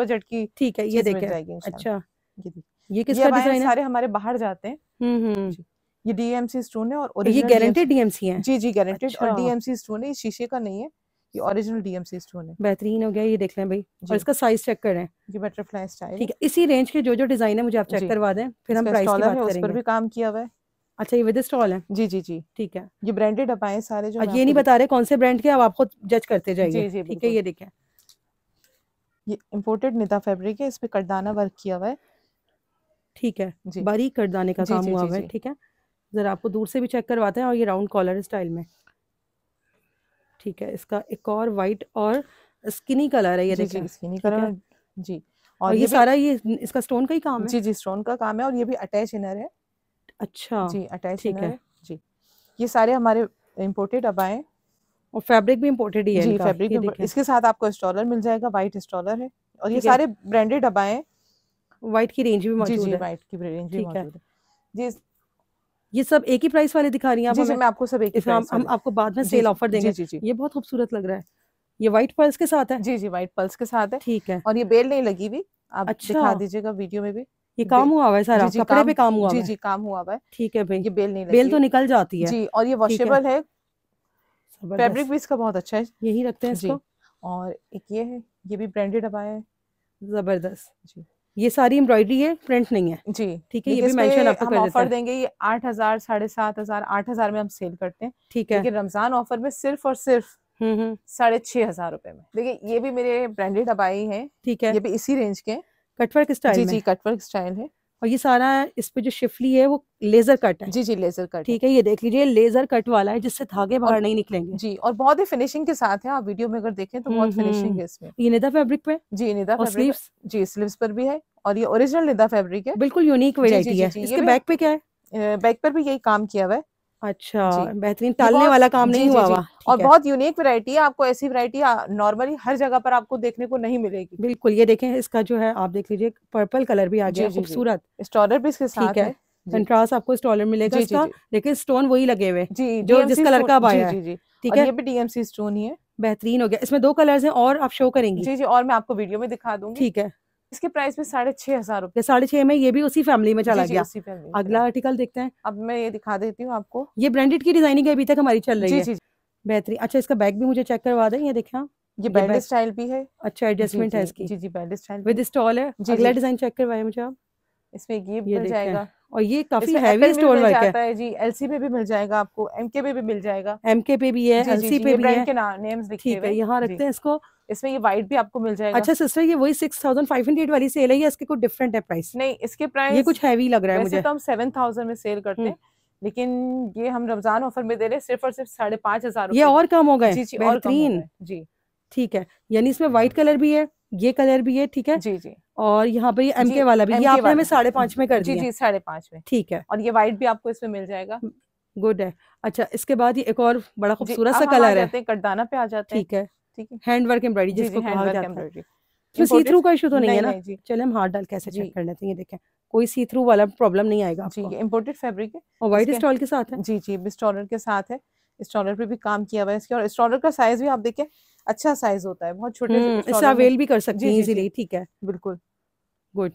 बजट की ठीक है ये देखें अच्छा ये किसका डिजाइन है सारे हमारे बाहर जाते हैं हम्म हम्म ये डीएमसी स्टोन है और ये गारंटेड डीएमसी है जी जी गारंटेड अच्छा। और डीएमसी स्टोन है ये शीशे का नहीं है ये ओरिजिनल डीएमसी स्टोन है बेहतरीन हो गया ये देख लें भाई और इसका साइज चेक करें ये बटरफ्लाई स्टाइल ठीक है इसी रेंज के जो जो डिजाइन है मुझे आप चेक करवा दें फिर हम प्राइस की बात करेंगे उस पर भी काम किया हुआ है अच्छा ये विद स्टॉल है जी जी जी ठीक है ये ब्रांडेड अपाए सारे जो ये नहीं बता रहे कौन से ब्रांड के अब आप खुद जज करते जाइए ठीक है ये देखें ये इम्पोर्टेड निता फैब्रिक है इस पे करदाना वर्क किया हुआ है ठीक है बारीक करदाने का काम हुआ हुआ है ठीक है ज़रा आपको दूर से भी चेक करवाते हैं और ये राउंड कॉलर स्टाइल में ठीक है इसका एक और वाइट और स्किनी कलर है ये देखिए स्किनी कलर जी और, और ये, ये सारा ये इसका स्टोन का ही काम है जी जी स्टोन का काम है और ये भी अटैच इनर है अच्छा जी अटैच इनर है।, है जी ये सारे हमारे इम्पोर्टेड अब आए और फैब्रिक भी इम्पोर्टेड ही है जी फैब्रिक इसके साथ आपको स्टॉलर मिल जाएगा वाइट स्टॉलर है और ये सारे ब्रांडेड अब आए व्हाइट की रेंज भी मौजूद है जी जी व्हाइट की रेंज भी मौजूद है जी ये सब एक ही प्राइस वाले दिखा रही हैं मैं आपको सब एक ही हम, आपको बाद में सेल ऑफर देंगे जी, जी, ये बहुत खूबसूरत लग रहा है ये व्हाइट पर्ल्स के साथ है जी जी व्हाइट पर्ल्स के साथ है ठीक है और ये बेल नहीं लगी हुई आप अच्छा। दिखा दीजिएगा वीडियो में भी ये काम हुआ हुआ है सारा जी, जी कपड़े काम, पे काम हुआ जी जी काम हुआ हुआ है ठीक है भाई ये बेल नहीं बेल तो निकल जाती है जी और ये वॉशेबल है फैब्रिक भी इसका बहुत अच्छा है यही रखते हैं जी और एक ये है ये भी ब्रांडेड अबाया है जबरदस्त जी ये सारी एम्ब्रॉयडरी है प्रिंट नहीं है जी ठीक है ये भी मेंशन आपको कर ऑफर देंगे ये आठ हजार साढ़े सात हजार आठ हजार में हम सेल करते हैं ठीक है रमजान ऑफर में सिर्फ और सिर्फ हम्म, हम्म। साढ़े छह हजार रूपए में देखिए ये भी मेरे ब्रांडेड अबाई है ठीक है ये भी इसी रेंज के कटवर्क स्टाइल जी जी कटवर्क स्टाइल है और ये सारा इस पे जो शिफली है वो लेजर कट है जी जी लेजर कट ठीक है ये देख लीजिए लेजर कट वाला है जिससे धागे बाहर नहीं निकलेंगे जी और बहुत ही फिनिशिंग के साथ है आप वीडियो में अगर देखें तो हम्म, बहुत फिनिशिंग हम्म। है इसमें ये निदा फैब्रिक पे जी निदा और स्लीव्स जी स्लीव्स पर भी है और ये ओरिजिनल निदा फैब्रिक है बिल्कुल यूनिक वेरायटी है इसके बैक पे क्या है बैक पर भी यही काम किया हुआ है अच्छा बेहतरीन टालने वाला काम नहीं हुआ हुआ और बहुत यूनिक वैरायटी है आपको ऐसी वैरायटी नॉर्मली हर जगह पर आपको देखने को नहीं मिलेगी बिल्कुल ये देखें इसका जो है आप देख लीजिए पर्पल कलर भी आ गया खूबसूरत स्टॉलर भी इसके साथ है कंट्रास्ट आपको स्टॉलर मिलेगा इसका लेकिन स्टोन वही लगे हुए जी जो जिस कलर का आया ठीक है ये भी डीएमसी स्टोन ही है बेहतरीन हो गया इसमें दो कलर्स हैं और आप शो करेंगी जी जी और मैं आपको वीडियो में दिखा दूंगी ठीक है इसके प्राइस में साढ़े छह हजार रूपए साढ़े छह में ये भी उसी फैमिली में चला गया अगला आर्टिकल देखते हैं अब मैं ये दिखा देती हूँ आपको ये ब्रांडेड की डिजाइनिंग अभी तक हमारी चल रही है बेहतरीन अच्छा इसका बैग भी मुझे चेक करवा दे ये ये बेल्ट स्टाइल भी है अच्छा एडजस्टमेंट है इसकी जी जी बेल्ट स्टाइल विद स्टॉल है अगला डिजाइन चेक करवाए मुझे आप इसमें ये मिल जाएगा और ये काफी हैवी स्टोन वर्क है, जी एलसी पे भी मिल जाएगा आपको एमके पे भी मिल जाएगा एमके पे भी है एलसी पे भी है यहाँ रखते हैं इसको इसमें ये व्हाइट भी आपको मिल जाएगा अच्छा सिस्टर ये वही सिक्स थाउजेंड फाइव हंड्रेड वाली सेल है या इसके कुछ डिफरेंट है प्राइस नहीं इसके प्राइस ये कुछ हैवी लग रहा है मुझे तो हम सेवन थाउजेंड में सेल करते हैं हम्म। लेकिन ये हम रमजान ऑफर में दे रहे हैं सिर्फ और सिर्फ साढ़े पाँच हजार ये और कम हो गए जी ठीक है यानी इसमें व्हाइट हम्म। कलर भी है ये कलर भी है ठीक है जी जी और यहाँ पर एम के वाला भी ये आपने हमें साढ़े पांच में कर दिया जी जी साढ़े पांच में ठीक है और ये व्हाइट भी आपको इसमें मिल जाएगा गुड हम्म, है अच्छा इसके बाद ये एक और बड़ा खूबसूरत सा कलर है कटदाना पे आ जाते हैं ठीक है ठीक है हैंड वर्क एम्ब्रॉयडरी जिसको कहा जाता है तो सी थ्रू का इशू तो नहीं, नहीं है ना चले हम हाथ डाल कैसे चेक कर लेते हैं ये देखें कोई सी थ्रू वाला प्रॉब्लम नहीं आएगा जी इम्पोर्टेड फैब्रिक है और वाइट स्टॉल के साथ है जी जी स्टॉलर के साथ है स्टॉलर पे भी काम किया हुआ है इसके और स्टॉलर का साइज भी आप देखें अच्छा साइज होता है बहुत छोटे हम्म, इससे अवेल भी कर सकते हैं इजीली ठीक है बिल्कुल गुड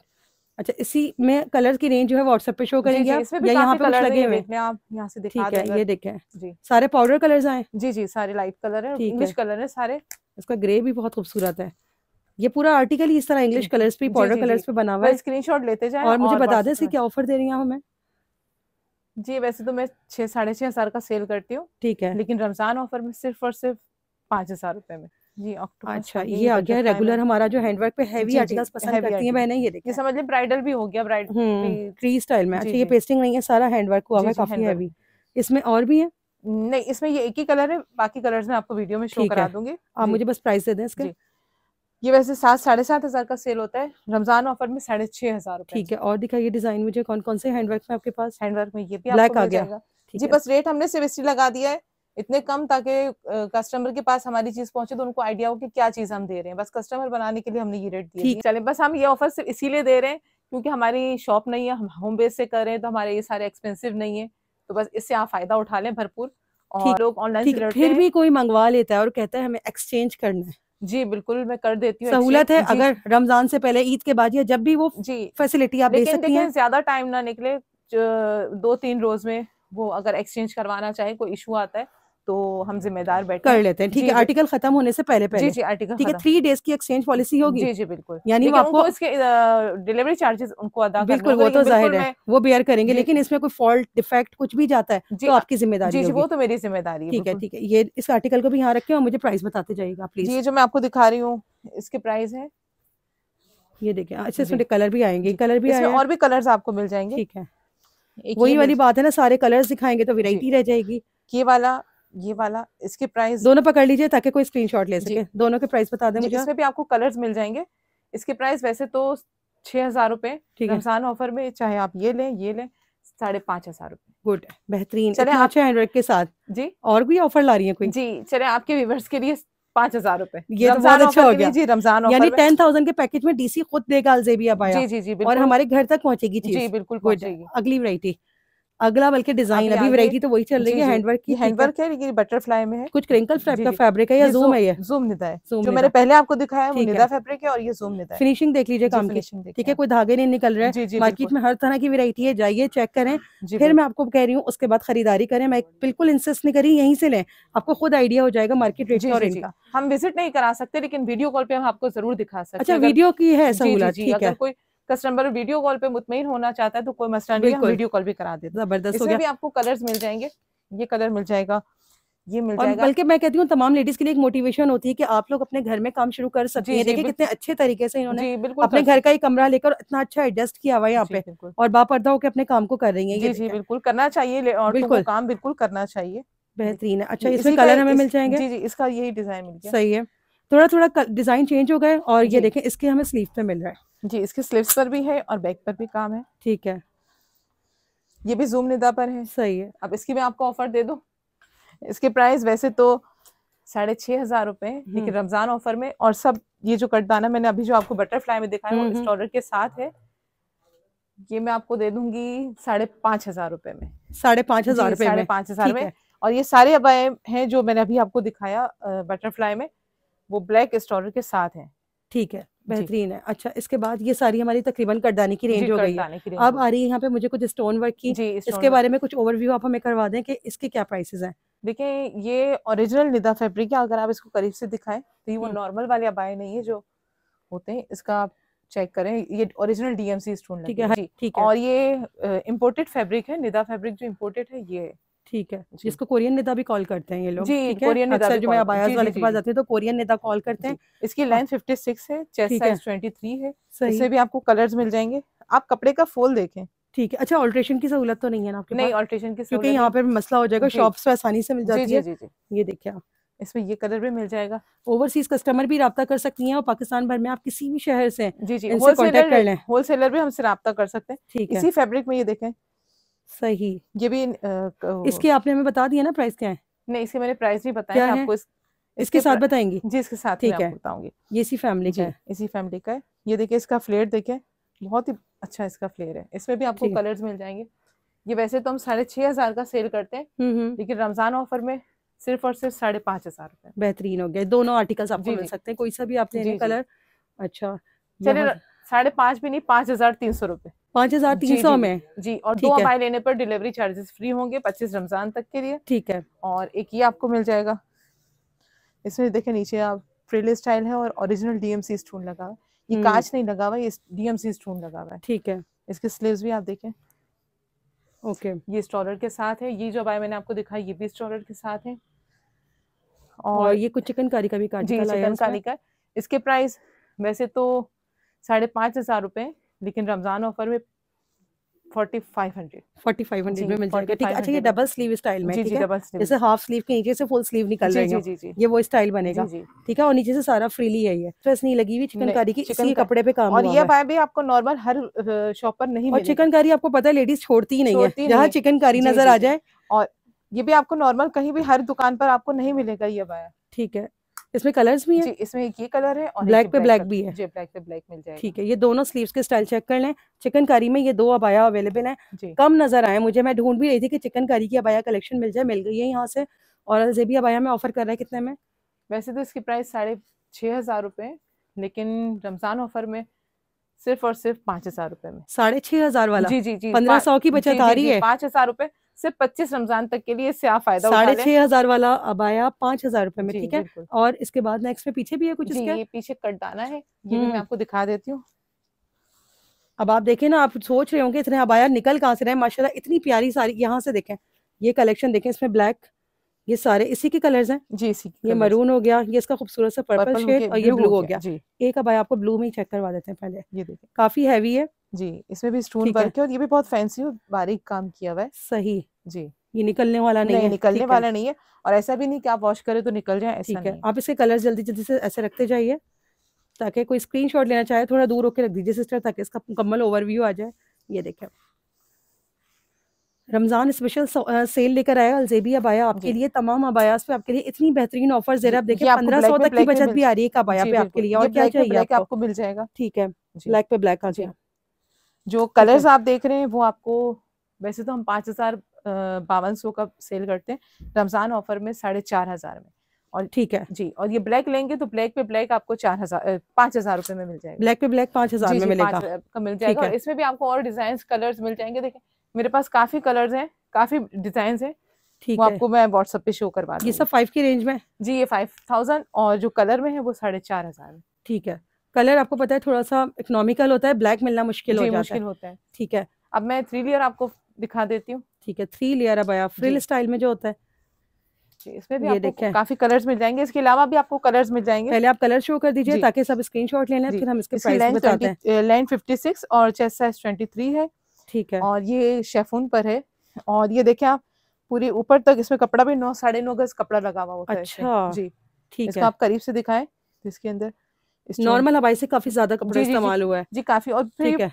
अच्छा इसी में कलर की रेंज जो है व्हाट्सएप पे शो करेंगे आप या यहाँ पे कुछ लगे हुए आप यहाँ से दिखा ठीक है ये देखें जी सारे पाउडर कलर्स आए जी जी सारे लाइट कलर है इंग्लिश कलर है सारे इसका ग्रे भी बहुत खूबसूरत है ये पूरा आर्टिकल इस तरह इंग्लिश कलर्स पे पाउडर कलर्स पे बना हुआ है स्क्रीनशॉट लेते जाएं और मुझे बता दें इसकी क्या ऑफर दे रही हैं हमें जी वैसे तो मैं छह साढ़े छह हजार का सेल करती हूँ ठीक है लेकिन रमजान ऑफर में सिर्फ और सिर्फ पाँच हजार रुपए में जी अच्छा ये आ गया रेगुलर हमारा जो हैंडवर्क पे हैवी आर्टिकल्स पसंद हैवी करती हैं मैंने ये देखिए समझ लें ब्राइडल भी हो गया ब्राइडल ट्री स्टाइल में अच्छा ये पेस्टिंग नहीं है सारा हैंडवर्क हुआ है काफी हैवी इसमें और भी है नहीं इसमें ये एक ही कलर है बाकी कलर्स मैं आपको वीडियो में शो करा दूंगी आप मुझे बस प्राइस दे दें इसके ये वैसे सात साढ़े सात हजार का सेल होता है रमजान ऑफर में साढ़े छह हजार ठीक है और दिखाइए डिजाइन मुझे कौन कौन से हैंडवर्क में आपके पास हैंडवर्क में ये भी ब्लैक आ गया जी बस रेट हमने सिर्फ इसलिए लगा दिया है इतने कम ताकि कस्टमर के पास हमारी चीज पहुंचे तो उनको आइडिया हो कि क्या चीज हम दे रहे हैं बस कस्टमर बनाने के लिए हमने ये रेट दिया चले बस हम ये ऑफर सिर्फ इसीलिए दे रहे हैं क्योंकि हमारी शॉप नहीं है हम होम बेस से कर रहे हैं तो हमारे ये सारे एक्सपेंसिव नहीं है तो बस इससे आप फायदा उठा लें भरपूर और लोग ऑनलाइन फिर भी कोई मंगवा लेता है और कहता है हमें एक्सचेंज करना है जी बिल्कुल मैं कर देती हूँ सहूलत है अगर रमजान से पहले ईद के बाद या जब भी वो जी फैसिलिटी आप दे सकती हैं ज्यादा टाइम ना निकले दो तीन रोज में वो अगर एक्सचेंज करवाना चाहे कोई इशू आता है तो हम जिम्मेदार बैठ कर लेते हैं ठीक है आर्टिकल खत्म होने से पहले पहले जी जी आर्टिकल ठीक है थ्री डेज की एक्सचेंज पॉलिसी होगी जी जी बिल्कुल यानी आपको इसके डिलीवरी चार्जेस उनको अदा बिल्कुल वो तो जाहिर है वो बेयर करेंगे लेकिन इसमें कोई फॉल्ट डिफेक्ट कुछ भी जाता है तो आपकी जिम्मेदारी जी वो तो मेरी जिम्मेदारी ठीक है ठीक है ये इस आर्टिकल को भी यहाँ रखे और मुझे प्राइस बताते जाइएगा प्लीज ये जो मैं आपको दिखा रही हूँ इसके प्राइस है ये देखिए अच्छा इसमें कलर भी आएंगे कलर भी और भी कलर्स आपको मिल जाएंगे ठीक है वही वाली बात है ना सारे कलर्स दिखाएंगे तो वेरायटी रह जाएगी ये वाला ये वाला इसके प्राइस दोनों पकड़ लीजिए ताकि कोई स्क्रीनशॉट ले सके दोनों के प्राइस बता दें मुझे इसमें भी आपको कलर्स मिल जाएंगे इसके प्राइस वैसे तो छह हजार रूपए रमजान ऑफर में चाहे आप ये लें ये लें साढ़े पांच हजार रुपए गुड बेहतरीन चले आप हैंडवर्क अच्छा के साथ जी और भी ऑफर ला रही है कोई जी चले आपके व्यूवर्स के लिए पाँच हजार रुपए ये तो बहुत अच्छा हो गया जी रमजान यानी टेन थाउजेंड के पैकेज में डीसी खुद देगा अलजेबिया जी जी जी और हमारे घर तक पहुंचेगी जी बिल्कुल पहुंचेगी अगली वराइटी अगला बल्कि डिजाइन अभी वैरायटी तो वही चल रही है हैंडवर्क की हैंडवर्क है लेकिन बटरफ्लाई में है कुछ क्रिंकल टाइप का फैब्रिक है या जूम है ये जूम निदा है जो मैंने पहले आपको दिखाया वो निदा फैब्रिक है और ये जूम निदा फिनिशिंग देख लीजिए काम की ठीक है कोई धागे नहीं निकल रहे मार्केट में हर तरह की वेरायटी है जाइए चेक करें फिर मैं आपको कह रही हूँ उसके बाद खरीदारी करें मैं बिल्कुल इंसिस्ट नहीं करी यहीं से लें आपको खुद आइडिया हो जाएगा मार्केट रेट और इनका हम विजिट नहीं करा सकते लेकिन वीडियो कॉल पे हम आपको जरूर दिखा सकते अच्छा वीडियो की है सहूलत ठीक है कोई कस्टमर वीडियो कॉल पे मुतमिन होना चाहता है तो कोई मसला नहीं वीडियो कॉल भी करा देते जबरदस्त हो भी आपको कलर मिल जाएंगे ये कलर मिल जाएगा ये मिल जाएगा बल्कि मैं कहती हूँ तमाम लेडीज के लिए एक मोटिवेशन होती है कि आप लोग अपने घर में काम शुरू कर सकते हैं देखिए कितने अच्छे तरीके से इन्होंने अपने घर का ही कमरा लेकर इतना अच्छा एडजस्ट किया हुआ है यहाँ पे और बापर्दा होकर अपने काम को कर रही है जी, जी बिल्कुल करना चाहिए बिल्कुल काम बिल्कुल करना चाहिए बेहतरीन है अच्छा इसमें कलर हमें मिल जाएंगे जी जी इसका यही डिजाइन मिल सही है थोड़ा थोड़ा डिजाइन चेंज हो गए और ये देखें इसके हमें स्लीव पे मिल रहा है जी इसके स्लीव पर भी है और बैक पर भी काम है ठीक है ये भी जूम निदा पर है सही है अब इसकी मैं आपको ऑफर दे दू इसके प्राइस वैसे तो साढ़े छह हजार रुपए लेकिन हम्म। रमजान ऑफर में और सब ये जो कटदाना मैंने अभी जो आपको बटरफ्लाई में दिखाया वो इस हम्म, ऑर्डर हम्म। के साथ है ये मैं आपको दे दूंगी साढ़े पांच हजार रुपए में साढ़े पांच हजार साढ़े पांच हजार में और ये सारे अब हैं जो मैंने अभी आपको दिखाया बटरफ्लाई में वो ब्लैक स्टोर के साथ है ठीक है बेहतरीन है अच्छा इसके बाद ये सारी हमारी तकरीबन करदानी की रेंज हो गई है अब आ रही है यहाँ पे मुझे कुछ स्टोन वर्क की इसके बारे में कुछ ओवरव्यू आप हमें करवा दें कि इसके क्या प्राइसेस हैं देखिए ये ओरिजिनल निदा फैब्रिक है अगर आप इसको करीब से दिखाएं तो ये वो नॉर्मल हम्म। वाले अबाए नहीं है जो होते हैं इसका आप चेक करें ये ओरिजिनल डीएमसी स्टोन ठीक है और ये इम्पोर्टेड फेब्रिक है निदा फेब्रिक जो इम्पोर्टेड है ये है ठीक है जिसको कोरियन नेता भी कॉल करते हैं ये लोग जी कोरियन नेता जो मैं अबायाज वाले के पास जाते हैं तो कोरियन नेता कॉल करते हैं इसकी लेंथ 56 है चेस्ट साइज 23 है इससे भी आपको कलर्स मिल जाएंगे आप कपड़े का फोल देखें ठीक है अच्छा ऑल्ट्रेशन की सहूलत तो नहीं है ना आपके नहीं ऑल्ट्रेशन की क्योंकि यहाँ पर मसला हो जाएगा शॉप्स पे तो आसानी से मिल जाती है ये देखिए आप इसमें ये कलर भी मिल जाएगा ओवरसीज कस्टमर भी रहा कर सकती हैं और पाकिस्तान भर में आप किसी भी शहर से जी जी होलसेलर होलसेलर भी हमसे रहा कर सकते हैं ठीक है इसी फैब्रिक में ये देखें सही ये भी इसके आपने हमें बता दिया ना प्राइस क्या है नहीं इसके मैंने प्राइस भी बताया आपको इस, इसके, इसके साथ बताएंगी जी इसके साथ ठीक है बताऊंगी ये इसी फैमिली का है इसी फैमिली का है ये देखिए इसका फ्लेयर देखिए बहुत ही अच्छा इसका फ्लेयर है इसमें भी आपको कलर्स मिल जाएंगे ये वैसे तो हम साढ़े छह हजार का सेल करते हैं हम्म, हम्म। लेकिन रमजान ऑफर में सिर्फ और सिर्फ साढ़े पाँच हजार रुपए बेहतरीन हो गया दोनों आर्टिकल्स आपको मिल सकते हैं कोई सा भी आप लेने कलर अच्छा चलिए साढ़े पाँच भी नहीं पाँच हजार तीन सौ रुपए पाँच हजार तीन सौ में जी और दो हवाई लेने पर डिलीवरी चार्जेस फ्री होंगे पच्चीस रमजान तक के लिए ठीक है और एक ये आपको मिल जाएगा इसमें देखे नीचे आप फ्रेले स्टाइल है और ओरिजिनल डीएमसी स्टोन लगा हुआ ये हम्म। कांच नहीं लगा हुआ ये डीएमसी स्टोन लगा हुआ है ठीक है इसके स्लीव्स भी आप देखें ओके ये स्टॉलर के साथ है ये जो बाय मैंने आपको दिखाई ये भी स्टॉलर के साथ है और, ये कुछ चिकनकारी का भी जी चिकनकारी का इसके प्राइस वैसे तो साढ़े पांच हजार रुपये लेकिन रमजान ऑफर में forty five hundred forty five hundred में अच्छा ये डबल स्लीव स्टाइल में फुल स्लीव निकल ये वो स्टाइल बनेगा ठीक है और नीचे से सारा है लगी हुई चिकनकारी की कपड़े पे काम और आपको नॉर्मल हर शॉप पर नहीं चिकनकारी आपको पता है लेडीज छोड़ती ही नहीं है जहाँ चिकनकारी नजर आ जाए और ये भी आपको नॉर्मल कहीं भी हर दुकान पर आपको नहीं मिलेगा ये बाया ठीक है इसमें कलर्स भी हैं जी इसमें एक ये कलर है और ब्लैक पे ब्लैक भी है जी ब्लैक पे ब्लैक मिल जाएगा ठीक है ये दोनों स्लीव्स के स्टाइल चेक कर लें चिकनकारी में ये दो अबाया अवेलेबल है कम नजर आए मुझे मैं ढूंढ भी रही थी कि चिकनकारी की अबाया कलेक्शन मिल जाए मिल गई है यहाँ से और जेबी अबाया में ऑफर कर रहा है कितने में वैसे तो इसकी प्राइस साढ़े छः हज़ार रुपये लेकिन रमज़ान ऑफर में सिर्फ और सिर्फ पाँच हज़ार रुपए में साढ़े छह हज़ार वाला जी जी जी पंद्रह सौ की बचत आ रही है पाँच हज़ार रूपए सिर्फ पच्चीस रमजान तक के लिए इससे आप फायदा साढ़े छह हजार वाला अबाया पांच हजार रुपए में ठीक है और इसके बाद नेक्स्ट में पीछे भी है कुछ ये पीछे कटदाना है ये भी हम्म। मैं आपको दिखा देती हूँ अब आप देखें ना आप सोच रहे होंगे इतने अबाया निकल कहाँ से रहे माशाल्लाह इतनी प्यारी सारी यहाँ से देखें ये कलेक्शन देखें इसमें ब्लैक ये सारे इसी के कलर्स हैं जी इसी ये मरून हो गया ये इसका खूबसूरत सा पर्पल शेड और ये ब्लू हो गया एक अब आपको ब्लू में ही चेक करवा देते हैं पहले ये देखिए काफी हैवी है जी इसमें भी स्टोन वर्क है और ये भी बहुत फैंसी और बारीक काम किया हुआ है सही जी ये निकलने वाला नहीं, नहीं है निकलने वाला नहीं है और ऐसा भी नहीं कि आप वॉश करें तो निकल जाए ठीक है आप इसके कलर जल्दी जल्दी से ऐसे रखते जाइए ताकि कोई स्क्रीनशॉट लेना चाहे थोड़ा दूर होकर रख दीजिए सिस्टर ताकि इसका मुकम्मल ओवरव्यू आ जाए ये देखें रमज़ान स्पेशल सेल लेकर आया अलजेबी अबाया आपके लिए तमाम अबायास पे आपके लिए इतनी बेहतरीन ऑफर दे रहे है आप देखिए पंद्रह सौ तक की बचत भी आ रही है एक अबाया पे आपके लिए और क्या चाहिए आपको मिल जाएगा ठीक है ब्लैक पे ब्लैक आ जाए जो कलर्स आप देख रहे हैं वो आपको वैसे तो हम पांच हजार बावन सौ का सेल करते हैं रमज़ान ऑफर में साढ़े चार हजार में और ठीक है जी और ये ब्लैक लेंगे तो ब्लैक पे ब्लैक आपको चार हजार पांच हजार रुपए में मिल जाएगा ब्लैक पे ब्लैक पांच हजार में मिलेगा मिल जाएगा इसमें भी आपको और डिजाइन कलर्स मिल जाएंगे देखें मेरे पास काफी कलर्स हैं काफी डिजाइन हैं ठीक है आपको मैं व्हाट्सएप पे शो करवा ये सब फाइव की रेंज में जी ये फाइव थाउजेंड और जो कलर में है वो साढ़े चार हजार ठीक है कलर आपको पता है थोड़ा सा इकोनॉमिकल होता है ब्लैक मिलना मुश्किल हो जाता मुश्किल होता है ठीक है अब मैं थ्री लेयर आपको दिखा देती हूँ ठीक है थ्री लेयर अब आया फ्रिल स्टाइल में जो होता है इसमें भी ये आपको काफी कलर्स मिल जाएंगे इसके अलावा भी आपको कलर्स मिल जाएंगे पहले आप कलर शो कर दीजिए ताकि सब स्क्रीनशॉट ले लें फिर हम इसके प्राइस बताते हैं लाइन 56 और चेस्ट साइज 23 है ठीक है और ये शेफून पर है और ये देखें आप पूरी ऊपर तक इसमें कपड़ा भी नौ साढ़े नौ गज कपड़ा लगा हुआ होता अच्छा, है जी ठीक है आप करीब से दिखाएं इसके अंदर नॉर्मल हवाई से काफी ज्यादा कपड़ा इस्तेमाल हुआ है जी काफी और ठीक है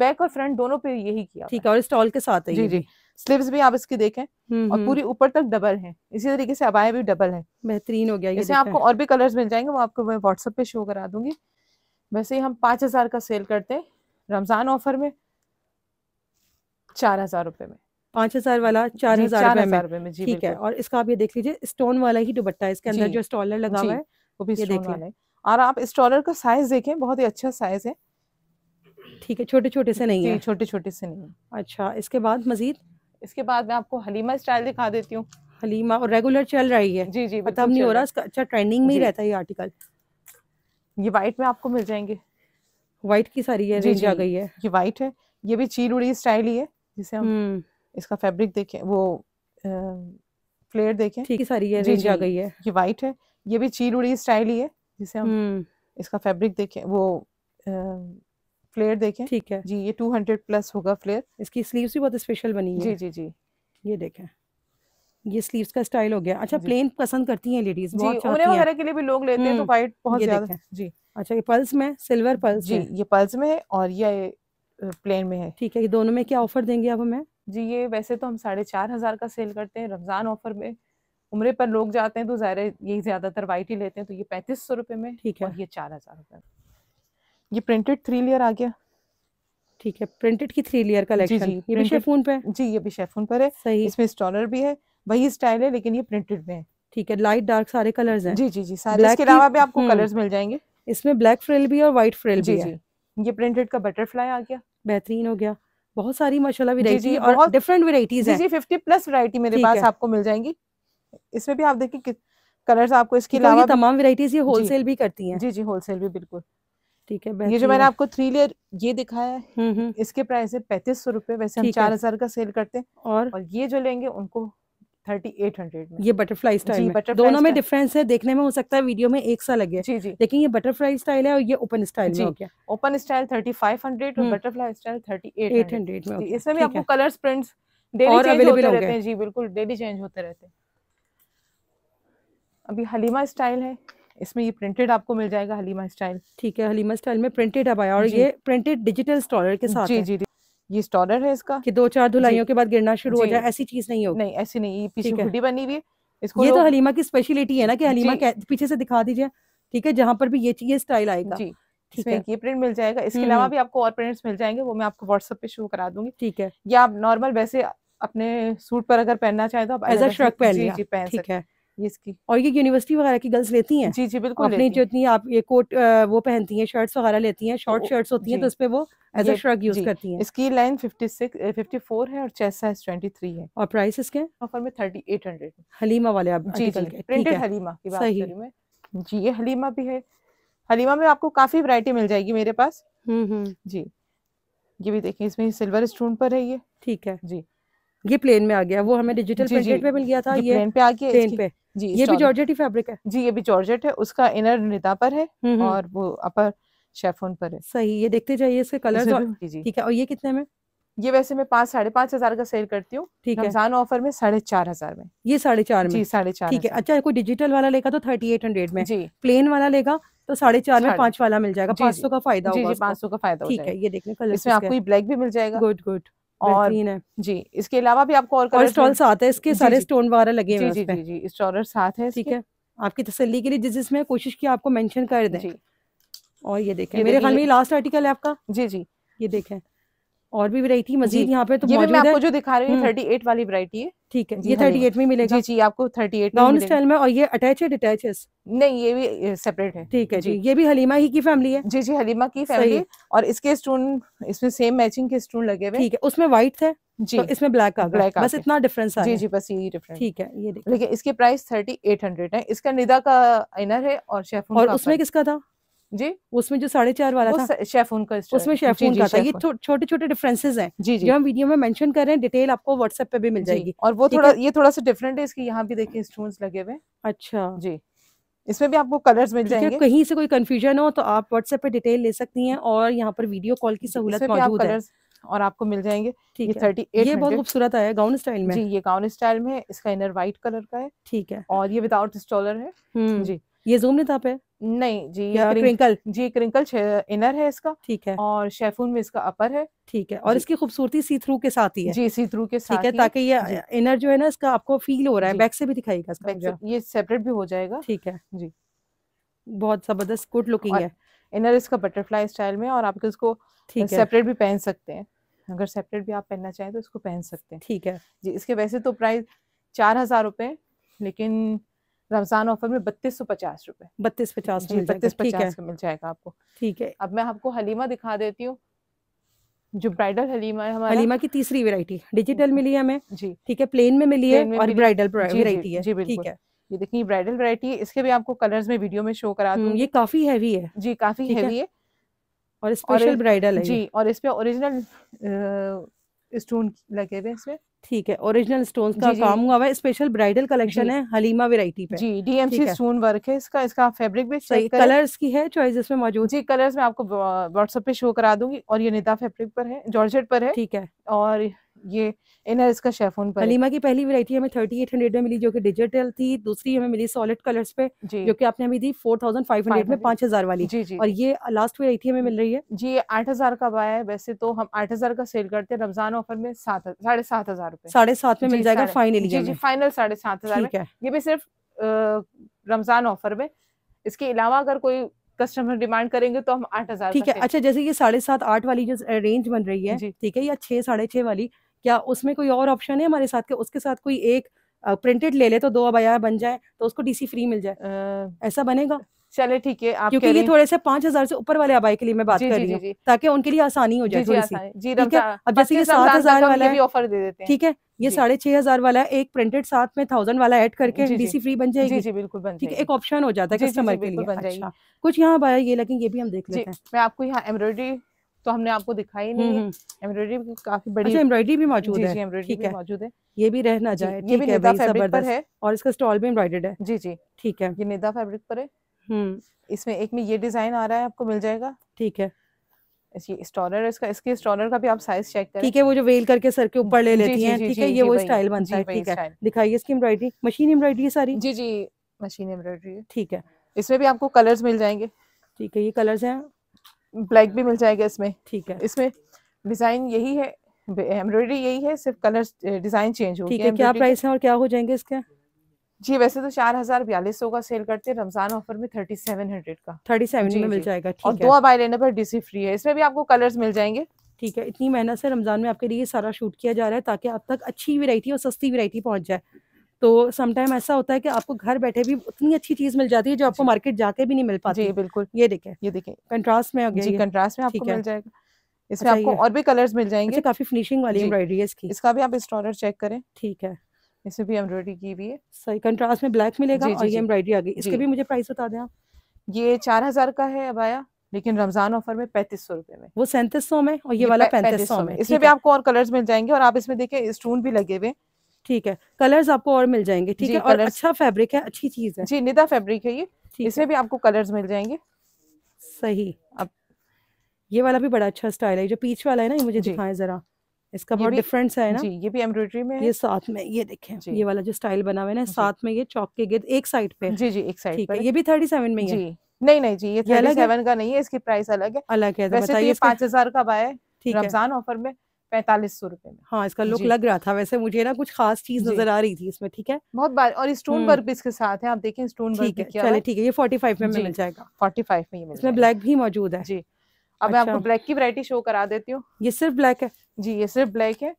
बैक और फ्रंट दोनों पे यही किया ठीक है और स्टॉल के साथ है जी जी स्लीव्स भी आप इसकी देखें हम्म, और हम्म। पूरी ऊपर तक डबल है इसी तरीके से अबाया भी डबल है बेहतरीन हो गया इसमें आपको और भी कलर्स मिल जाएंगे वो आपको मैं व्हाट्सएप पे शो करा दूंगी वैसे ही हम पांच हजार का सेल करते हैं रमजान ऑफर में चार हजार रुपए में पांच हजार वाला चार हजार रुपए में ठीक है और इसका आप ये देख लीजिए स्टोन वाला ही दुबट्टा है इसके अंदर जो स्टॉलर लगा हुआ है वो भी देख लें और आप स्टॉलर का साइज देखें बहुत ही अच्छा साइज है ठीक है छोटे छोटे से नहीं है छोटे छोटे से नहीं अच्छा इसके बाद मजीद इसके बाद मैं आपको हलीमा स्टाइल दिखा देती हूँ हलीमा और रेगुलर चल रही है जी जी पता नहीं हो रहा इसका अच्छा ट्रेंडिंग में ही रहता है ये आर्टिकल ये वाइट में आपको मिल जाएंगे व्हाइट की सारी है जी, जी आ गई है ये व्हाइट है ये भी चीन उड़ी स्टाइल ही है जिसे हम हम्म। इसका फैब्रिक देखें वो फ्लेयर देखें ठीक है सारी ये रेंज आ गई है ये वाइट है ये भी चील उड़ी स्टाइल ही है जिसे हम हम्म। इसका फैब्रिक देखें वो फ्लेयर देखें ठीक है जी ये 200 प्लस होगा फ्लेयर इसकी स्लीव्स भी बहुत स्पेशल बनी है जी जी जी ये देखें ये स्लीव्स का स्टाइल हो गया अच्छा प्लेन पसंद करती हैं लेडीज जी उन्हें हैं वगैरह के लिए भी लोग लेते हैं तो वाइट हम्म, बहुत ज्यादा जी अच्छा ये पल्स में सिल्वर पल्स जी ये पल्स में है और ये प्लेन में है ठीक है ये दोनों में क्या ऑफर देंगे अब हमें जी ये वैसे तो हम साढ़े चार हज़ार का सेल करते हैं रमज़ान ऑफर में उम्र पर लोग जाते हैं तो ज़ाहिर यही ज़्यादातर वाइट ही लेते हैं तो ये पैंतीस सौ रुपये में ठीक है और ये चार हज़ार रुपये ये प्रिंटेड थ्री लेयर आ गया ठीक है प्रिंटेड की थ्री लेयर कलेक्शन जी, जी, ये भी शेफोन जी ये पर है सही इसमें स्टॉलर भी है वही स्टाइल है लेकिन ये प्रिंटेड में है ठीक है लाइट डार्क सारे कलर्स हैं जी जी जी सारे इसके अलावा भी आपको हम्म। कलर्स मिल जाएंगे इसमें ब्लैक फ्रिल भी और व्हाइट फ्रिल भी है ये प्रिंटेड का बटरफ्लाई आ गया बेहतरीन हो गया बहुत सारी माशाल्लाह और डिफरेंट हैं जी 50 प्लस मेरे पास आपको मिल जाएंगी इसमें भी आप देखिए कलर्स आपको इसके अलावा तमाम वेराइटीज ये होलसेल भी करती हैं जी जी होलसेल भी बिल्कुल ठीक है ये जो मैंने आपको थ्री लेयर ये दिखाया है हम्म, हम्म। इसके प्राइस है पैंतीस सौ रुपए वैसे हम चार हजार का सेल करते हैं और ये जो लेंगे उनको थर्टी एट हंड्रेड ये बटरफ्लाई स्टाइल में दोनों में डिफरेंस है देखने में हो सकता है वीडियो में एक सा लगे जी जी लेकिन ये बटरफ्लाई स्टाइल है और ये ओपन स्टाइल में हो open style thirty five hundred और बटरफ्लाई हम्म। स्टाइल थर्टी एट हंड्रेड में इसमें भी आपको कलर प्रिंट अवेलेबल होते हैं जी बिल्कुल डेली चेंज होते रहते हैं अभी हलीमा स्टाइल है इसमें ये प्रिंटेड आपको मिल जाएगा हलीमा स्टाइल ठीक है हलीमा स्टाइल में प्रिंटेड अब आया और ये प्रिंटेड डिजिटल स्टॉलर के साथ जी है। जी जी ये स्टॉलर है इसका कि दो चार धुलाइयों के बाद गिरना शुरू हो जाए ऐसी चीज नहीं होगी नहीं ऐसी नहीं ये पीछे हुडी बनी हुई है इसको ये तो हलीमा की स्पेशलिटी है ना कि हलीमा पीछे से दिखा दीजिए ठीक है जहाँ पर भी ये ये स्टाइल आएगा जी इसमें ये प्रिंट मिल जाएगा इसके हम्म, अलावा हम्म। भी आपको और प्रिंट्स मिल जाएंगे वो मैं आपको व्हाट्सएप पे शो करा दूंगी ठीक है या आप नॉर्मल वैसे अपने सूट पर अगर पहनना चाहे तो आप एज अ श्रक पहन ठीक है ये इसकी और ये यूनिवर्सिटी वगैरह की गर्ल्स लेती हैं जी जी बिल्कुल अपनी जो इतनी आप ये कोट वो पहनती हैं शर्ट्स वगैरह लेती हैं शॉर्ट शर्ट्स होती हैं तो उसपे वो एज अ श्रग यूज करती हैं इसकी line fifty six fifty four है और चेस्ट साइज ट्वेंटी थ्री है और प्राइस इसके ऑफर में थर्टी एट हंड्रेड हलीमा वाले आप जी जी प्रिंटेड हलीमा की बात सही में जी ये हलीमा भी है हलीमा में आपको काफी वैरायटी मिल जाएगी मेरे पास हम्म हम्म जी ये भी देखिए इसमें सिल्वर स्टोन पर है ये ठीक है जी ये प्लेन में आ गया वो हमें डिजिटल प्रिंटेड में मिल गया था ये प्लेन पे आ गया प्लेन पे जी ये भी जॉर्जेट ही फैब्रिक है जी ये भी जॉर्जेट है उसका इनर निता पर है हम्म, हम्म। और वो अपर शेफोन पर है सही ये देखते जाइए इसके कलर ठीक है और ये कितने में ये वैसे मैं पाँच साढ़े पाँच हजार का सेल करती हूँ ठीक रमजान ऑफर में साढ़े चार हजार में ये साढ़े चार में साढ़े चार ठीक है अच्छा कोई डिजिटल वाला लेगा तो थर्टी एट हंड्रेड में जी प्लेन वाला लेगा तो साढ़े चार में पांच वाला मिल जाएगा पाँच सौ का फायदा होगा पाँच सौ का फायदा ठीक है ये देखने कलर इसमें आपको ब्लैक भी मिल जाएगा गुड गुड और जी इसके अलावा भी आपको और, स्टॉल साथ है इसके सारे स्टोन वगैरह लगे हुए जी, जी जी स्टॉलर साथ है ठीक है आपकी तसल्ली के लिए जिस जिसमें कोशिश की आपको मेंशन कर दें और ये देखें मेरे ख्याल में लास्ट आर्टिकल है आपका जी जी ये देखें और भी वैरायटी मजीद यहाँ पे तो ये मैं आपको जो दिखा रही हूँ थर्टी हम्म। एट वाली वैरायटी है ठीक है ये थर्टी हाँ एट में मिलेगा जी जी आपको थर्टी एट गाउन स्टाइल में और ये अटैच है डिटैच है नहीं ये भी सेपरेट है ठीक है जी ये भी हलीमा ही की फैमिली है जी जी हलीमा की फैमिली है और इसके स्टोन इसमें सेम मैचिंग के स्टोन लगे हुए ठीक है उसमें व्हाइट है जी तो इसमें ब्लैक आ गया बस इतना डिफरेंस आ जी जी बस यही डिफरेंस ठीक है ये देखिए इसकी प्राइस थर्टी एट हंड्रेड है इसका निदा का इनर है और शेफ और उसमें किसका था जी उसमें जो साढ़े चार वाला था शेफोन का उसमें शेफ का था ये छोटे छोटे डिफरेंसेस हैं जी जी जो हम वीडियो में मेंशन कर रहे हैं डिटेल आपको व्हाट्सएप पे भी मिल जाएगी और वो थोड़ा ये थोड़ा सा डिफरेंट है इसके यहाँ भी देखिए स्टोन लगे हुए अच्छा जी इसमें भी आपको कलर्स मिल जाएंगे कहीं से कोई कंफ्यूजन हो तो आप व्हाट्सएप पे डिटेल ले सकती हैं और यहाँ पर वीडियो कॉल की सहूलत मौजूद है और आपको मिल जाएंगे ठीक है थर्टी एट ये बहुत खूबसूरत आया गाउन स्टाइल में जी ये गाउन स्टाइल में इसका इनर व्हाइट कलर का है ठीक है और ये विदाउट स्टॉलर है हम्म। जी ये जूम नहीं था पे नहीं जी ये क्रिंकल जी क्रिंकल इनर है इसका ठीक है और शेफून में इसका अपर है ठीक है और इसकी खूबसूरती सी थ्रू के साथ ही है जी सी थ्रू के साथ ठीक है ताकि ये इनर जो है ना इसका आपको फील हो रहा है बैक से भी दिखाएगा इसका ये सेपरेट भी हो जाएगा ठीक है जी बहुत जबरदस्त गुड लुकिंग है इनर इसका बटरफ्लाई स्टाइल में और आप इसको सेपरेट भी पहन सकते हैं अगर सेपरेट भी आप पहनना चाहें तो इसको पहन सकते हैं ठीक है जी इसके वैसे तो प्राइस चार हजार रुपये लेकिन रमजान ऑफर में बत्तीस सौ पचास रूपए बत्तीस पचास जी बत्तीस पचास का मिल जाएगा आपको ठीक है अब मैं आपको हलीमा दिखा देती हूँ जो ब्राइडल हलीमा है हमारा हलीमा की तीसरी वेरायटी डिजिटल मिली है हमें जी ठीक है प्लेन में मिली है और ब्राइडल वेरायटी है जी ठीक है ये देखिए ब्राइडल वेरायटी इसके भी आपको कलर्स में वीडियो में शो करा हम्म, दूँ ये काफी हैवी है जी काफी हैवी है और स्पेशल ब्राइडल है जी और इस पे ओरिजिनल स्टोन लगे हुए इसमें ठीक है ओरिजिनल स्टोन्स का जी, काम हुआ हुआ स्पेशल ब्राइडल कलेक्शन है हलीमा वेराइटी पे जी डीएमसी स्टोन वर्क है इसका इसका फैब्रिक भी सही कलर्स की है चॉइस इसमें मौजूद जी कलर्स मैं आपको व्हाट्सएप पे शो करा दूंगी और ये निदा फैब्रिक पर है जॉर्जेट पर है ठीक है और ये इनर इसका शेफोन पर हलीमा की पहली वैरायटी हमें थर्टी एट हंड्रेड में मिली जो कि डिजिटल थी दूसरी हमें मिली सॉलिड कलर्स पे जो कि आपने अभी दी हंड्रेड में पांच हजार वाली जी जी और ये लास्ट वैरायटी हमें मिल रही है जी हजार का बाया है वैसे तो हम हजार का सेल करते हैं रमजान ऑफर में सात साढ़े सात हजार रुपए साढ़े सात में मिल जाएगा फाइनली जी जी फाइनल साढ़े सात हजार ये भी सिर्फ रमजान ऑफर में इसके अलावा अगर कोई कस्टमर डिमांड करेंगे तो हम आठ हजार ठीक है अच्छा जैसे ये साढ़े सात आठ वाली जो रेंज बन रही है ठीक है या छह साढ़े छह वाली या उसमें कोई और ऑप्शन है हमारे साथ के उसके साथ कोई एक प्रिंटेड ले ले तो दो अबाया बन जाए तो उसको डीसी फ्री मिल जाए ऐसा बनेगा चले ठीक है आप क्योंकि ये थोड़े से पांच हजार से ऊपर वाले अबाई के लिए मैं बात कर रही हूँ ताकि उनके लिए आसानी हो जाए थोड़ी सी अब जैसे ये सात हजार वाला है ऑफर दे देते हैं ठीक है ये साढ़े छह हजार वाला है एक प्रिंटेड साथ में थाउजेंड वाला ऐड करके डीसी फ्री बन जाएगी जी, बिल्कुल बन ठीक है एक ऑप्शन हो जाता है कस्टमर के लिए अच्छा। कुछ यहाँ अबाया ये लगे ये भी हम देख लेते हैं मैं आपको यहाँ एम्ब्रॉयडरी तो हमने आपको दिखाई नहीं हम्म, हम्म। एम्ब्रॉयडरी काफी बड़ी अच्छा, एम्ब्रॉयडरी भी मौजूद है एम्ब्रॉयडरी भी मौजूद है ये भी रहना जाए ये भी निदा फैब्रिक पर है और इसका स्टॉल भी एम्ब्रॉयडर्ड है जी जी ठीक है ये निदा फैब्रिक पर है हम्म। इसमें एक में ये डिजाइन आ रहा है आपको मिल जाएगा ठीक है स्टॉलर इसका इसके स्टॉलर का भी आप साइज चेक करें ठीक है वो जो वेल करके सर के ऊपर ले लेती हैं ठीक है ये वो स्टाइल बनता है ठीक है दिखाइए इसकी एम्ब्रॉयडरी मशीन एम्ब्रॉयडरी सारी जी जी मशीन एम्ब्रॉयडरी ठीक है इसमें भी आपको कलर्स मिल जाएंगे ठीक है ये कलर्स हैं ब्लैक भी मिल जाएगा इसमें ठीक है इसमें डिजाइन यही है एम्ब्रॉयडरी यही है सिर्फ कलर डिजाइन चेंज हो ठीक है क्या प्राइस है और क्या हो जाएंगे इसके जी वैसे तो चार हजार बयालीस सौ का सेल करते हैं रमजान ऑफर में थर्टी सेवन हंड्रेड का थर्टी सेवन में मिल जाएगा ठीक और है। दो अब आई पर डीसी फ्री है इसमें भी आपको कलर्स मिल जाएंगे ठीक है इतनी मेहनत से रमजान में आपके लिए सारा शूट किया जा रहा है ताकि आप तक अच्छी वेरायटी और सस्ती वेरायटी पहुंच जाए तो समटाइम ऐसा होता है कि आपको घर बैठे भी उतनी अच्छी चीज मिल जाती है जो आपको मार्केट जाके भी नहीं मिल पाती जी बिल्कुल ये देखे ये देखे कंट्रास्ट में जी कंट्रास्ट में आपको मिल जाएगा इसमें अच्छा, आपको और भी कलर्स मिल जाएंगे अच्छा, काफी फिनिशिंग वाली एम्ब्रॉयडरी है इसकी इसका भी आप स्टॉलर चेक करें ठीक है इसमें भी एम्ब्रॉयडरी की भी है सही कंट्रास्ट में ब्लैक मिलेगा और ये एम्ब्रॉयडरी आ गई इसके भी मुझे प्राइस बता दें आप ये चार हजार का है अब आया लेकिन रमजान ऑफर में पैंतीस सौ रुपए में वो सैंतीस सौ में और ये, ये वाला पैंतीस सौ में इसमें भी आपको और कलर्स मिल जाएंगे और आप इसमें देखिए स्टोन भी लगे हुए ठीक है कलर्स आपको और मिल जाएंगे ठीक है और अच्छा फैब्रिक है अच्छी चीज है जी निदा फैब्रिक है ये इसमें भी आपको कलर्स मिल जाएंगे सही अब ये वाला भी बड़ा अच्छा स्टाइल है जो पीच वाला है ना ये मुझे दिखाएं जरा इसका बहुत डिफरेंस है ना जी, ये भी एम्ब्रॉयडरी में ये साथ में ये देखें ये वाला जो स्टाइल बना हुआ है ना साथ में ये चौक के गिर एक साइड पे जी जी एक साइड ये भी थर्टी सेवन में जी नहीं नहीं जी ये थर्टी सेवन का नहीं है इसकी प्राइस अलग है अलग है तो, तो ये पाँच हजार का बाय ठीक है रमजान ऑफर में पैंतालीस सौ रुपए में हाँ इसका लुक लग रहा था वैसे मुझे ना कुछ खास चीज नजर आ रही थी इसमें ठीक है बहुत बार और स्टोन हम्म। वर्क भी इसके साथ है आप देखें स्टोन वर्क ठीक है ठीक है ये फोर्टी फाइव में मिल जाएगा फोर्टी फाइव में इसमें ब्लैक भी मौजूद है जी अब मैं आपको ब्लैक अच्छा। की वरायटी शो करा देती हूँ ये सिर्फ ब्लैक है जी ये सिर्फ ब्लैक है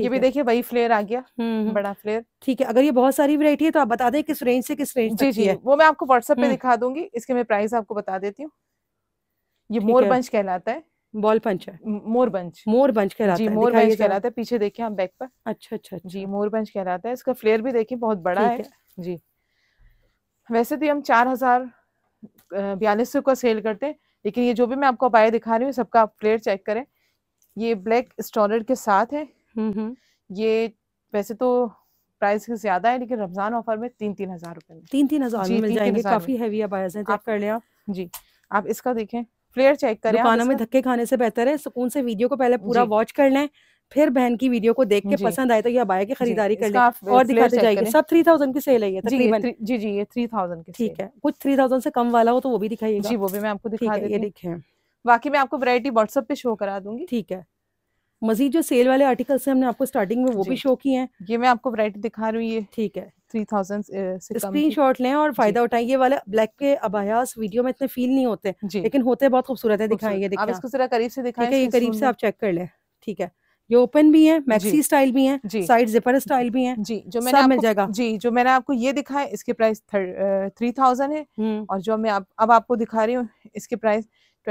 ये भी देखिए वही फ्लेयर आ गया हम्म, हम्म। बड़ा फ्लेयर ठीक है अगर ये बहुत सारी वैरायटी है तो आप बता दें किस रेंज से किस रेंज जी जी है। वो मैं आपको व्हाट्सएप पे दिखा दूंगी इसके मैं प्राइस आपको बता देती हूँ ये मोर पंच कहलाता है बॉल पंच है मोर बंच मोर बंच कहलाता है जी बंच कहलाता है पीछे देखिए आप बैक पर अच्छा, अच्छा अच्छा जी मोर बंच कहलाता है इसका फ्लेयर भी देखिए बहुत बड़ा है जी वैसे तो हम चार हजार बयालीस सौ का सेल करते हैं लेकिन ये जो भी मैं आपको अपाया दिखा रही हूँ सबका आप फ्लेयर चेक करें ये ब्लैक स्टॉलर के साथ है हम्म, हम्म। ये वैसे तो प्राइस ज्यादा है लेकिन रमजान ऑफर में तीन तीन हजार रुपए में तीन तीन हजार काफी हैवी अबायास आप कर लें आप जी आप इसका देखें फ्लेयर चेक करें दुकानों में धक्के खाने से बेहतर है सुकून से वीडियो को पहले पूरा वॉच कर लें फिर बहन की वीडियो को देख के पसंद आए तो ये बाय की खरीदारी कर लें और दिखाते जाएगी सब थ्री थाउजेंड की सेल है ये तकरीबन जी जी ये थ्री थाउजेंड की ठीक है कुछ थ्री थाउजेंड से कम वाला हो तो वो भी दिखाइए जी वो भी मैं आपको दिखा ये देखें बाकी मैं आपको वैरायटी व्हाट्सएप पे शो करा दूंगी ठीक है मजीद जो सेल वाले आर्टिकल्स हमने आपको स्टार्टिंग में वो भी शो किए हैं ये मैं आपको वैरायटी दिखा रही हूँ ये ठीक है थ्री स्क्रीन शॉट लें और फायदा उठाएं ये वाले ब्लैक के अबायास वीडियो में इतने फील नहीं होते लेकिन होते बहुत खूबसूरत है दिखाएंगे आप इसको जरा करीब से दिखाएं करीब से आप चेक कर लें ठीक है ये ओपन भी है मैक्सी स्टाइल भी है साइड जिपर स्टाइल भी है जी जो मैंने मिल जाएगा जी जो मैंने आपको ये दिखाया इसके प्राइस थ्री थाउजेंड है हम्म। और जो मैं आप, अब आपको दिखा रही हूँ इसके प्राइस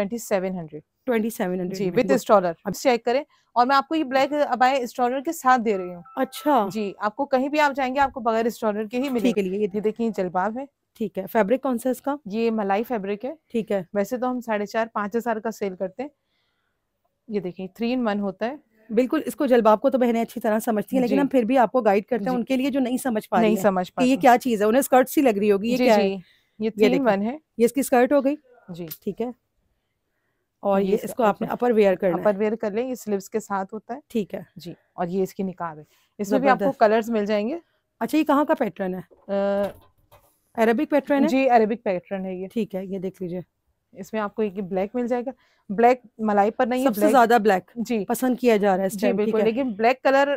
चेक करें और मैं आपको ये ब्लैक अबाय इंस्टॉलर के साथ दे रही हूँ अच्छा जी आपको कहीं भी आप जाएंगे आपको बगैर इंस्टॉलर के ही मिलेगी ये देखिए जलबाब है ठीक है फैब्रिक कौन सा इसका ये मलाई फैब्रिक है ठीक है वैसे तो हम साढ़े चार पाँच हजार का सेल करते हैं ये देखिए थ्री इन वन होता है बिल्कुल इसको जलबाब को तो बहने अच्छी तरह समझती है लेकिन हम फिर भी आपको गाइड करते हैं उनके लिए जो नहीं समझ पा नहीं समझ पा ये क्या चीज है उन्हें स्कर्ट सी लग रही होगी ये क्या है ये थ्री वन है ये इसकी स्कर्ट हो गई जी ठीक है और ये, ये इसको आपने अपर वेयर करना अपर वेयर कर लें ये स्लीव्स के साथ होता है ठीक है जी और ये इसकी निकाब है इसमें भी आपको कलर्स मिल जाएंगे अच्छा ये कहाँ का पैटर्न है अरेबिक पैटर्न है जी अरेबिक पैटर्न है ये ठीक है ये देख लीजिए इसमें आपको एक ब्लैक मिल जाएगा ब्लैक मलाई पर नहीं सबसे ज्यादा ब्लैक जी पसंद किया जा रहा है जी बिल्कुल लेकिन ब्लैक कलर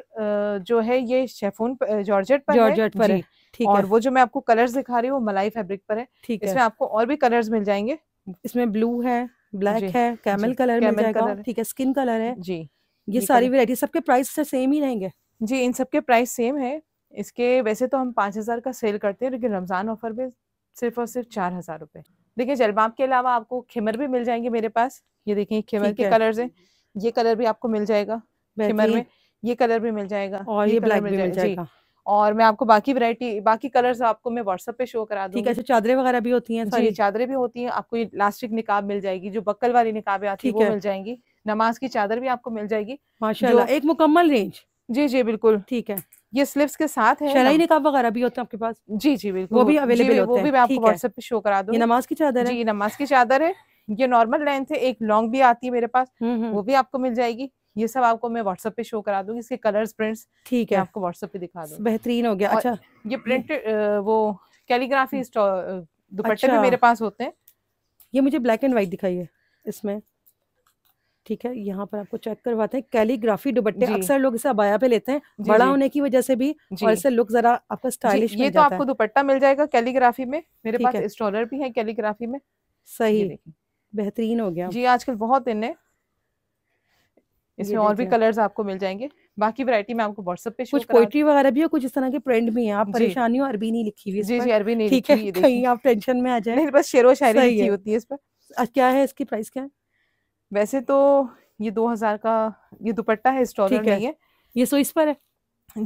जो है ये शेफोन जॉर्जेट पर जॉर्जेट पर है ठीक और है। वो जो मैं आपको कलर्स दिखा रही हूँ मलाई फैब्रिक पर है ठीक है इसमें आपको और भी कलर्स मिल जाएंगे इसमें ब्लू है ब्लैक है कैमल कलर में जाएगा ठीक है स्किन कलर है जी ये सारी वेरायटी सबके प्राइस सेम ही रहेंगे जी इन सबके प्राइस सेम है इसके वैसे तो हम पाँच हज़ार का सेल करते हैं लेकिन रमज़ान ऑफर में सिर्फ और सिर्फ चार हज़ार रूपए देखिये जलबाप के अलावा आपको खिमर भी मिल जाएंगे मेरे पास ये देखिए खिमर के कलर है ये कलर भी आपको मिल जाएगा खिमर में ये कलर भी मिल जाएगा और ये ब्लैक भी मिल जाएगा और मैं आपको बाकी वैरायटी बाकी कलर्स आपको मैं व्हाट्सअप पे शो करा दूंगी ठीक है तो चादरें वगैरह भी होती हैं जी चादरें भी होती हैं आपको ये लास्टिक निकाब मिल जाएगी जो बक्कल वाली निकाबें आती है वो मिल जाएंगी नमाज की चादर भी आपको मिल जाएगी माशाल्लाह एक मुकम्मल रेंज जी जी बिल्कुल ठीक है ये स्लिप्स के साथ है शराई निकाब वगैरह भी होते हैं आपके पास जी जी बिल्कुल वो भी अवेलेबल होते हैं वो भी मैं आपको व्हाट्सएप पे शो करा दूँ नमाज की चादर है ये नमाज की चादर है ये नॉर्मल लेंथ है एक लॉन्ग भी आती है मेरे पास हम्म, हम्म। वो भी आपको मिल जाएगी ये सब आपको मैं व्हाट्सएप पे शो करा दूंगी इसके कलर्स प्रिंट्स ठीक है आपको व्हाट्सएप पे दिखा दूंगी बेहतरीन हो गया अच्छा ये प्रिंट वो कैलीग्राफी हम्म। दुपट्टे अच्छा। भी मेरे पास होते हैं ये मुझे ब्लैक एंड व्हाइट दिखाई है इसमें ठीक है यहाँ पर आपको चेक करवाते हैं कैलीग्राफी दुपट्टे अक्सर लोग इसे अबाया पे लेते हैं बड़ा होने की वजह से भी और इसे लुक जरा आपका स्टाइलिश ये तो आपको दुपट्टा मिल जाएगा कैलीग्राफी में मेरे पास स्टॉलर भी है कैलीग्राफी में सही बेहतरीन हो गया जी आजकल बहुत इन है इसमें और भी कलर्स आपको मिल जाएंगे बाकी वैरायटी मैं आपको व्हाट्सएप पे कुछ पोइट्री वगैरह भी है कुछ इस तरह के प्रिंट भी है आप परेशानी हो अरबी नहीं लिखी हुई जी जी अरबी नहीं ठीक है कहीं आप टेंशन में आ जाए बस शेर शायरी लिखी होती है इस पर क्या है इसकी प्राइस क्या है वैसे तो ये दो हजार का ये दुपट्टा है स्टॉल ठीक है ये सो इस पर है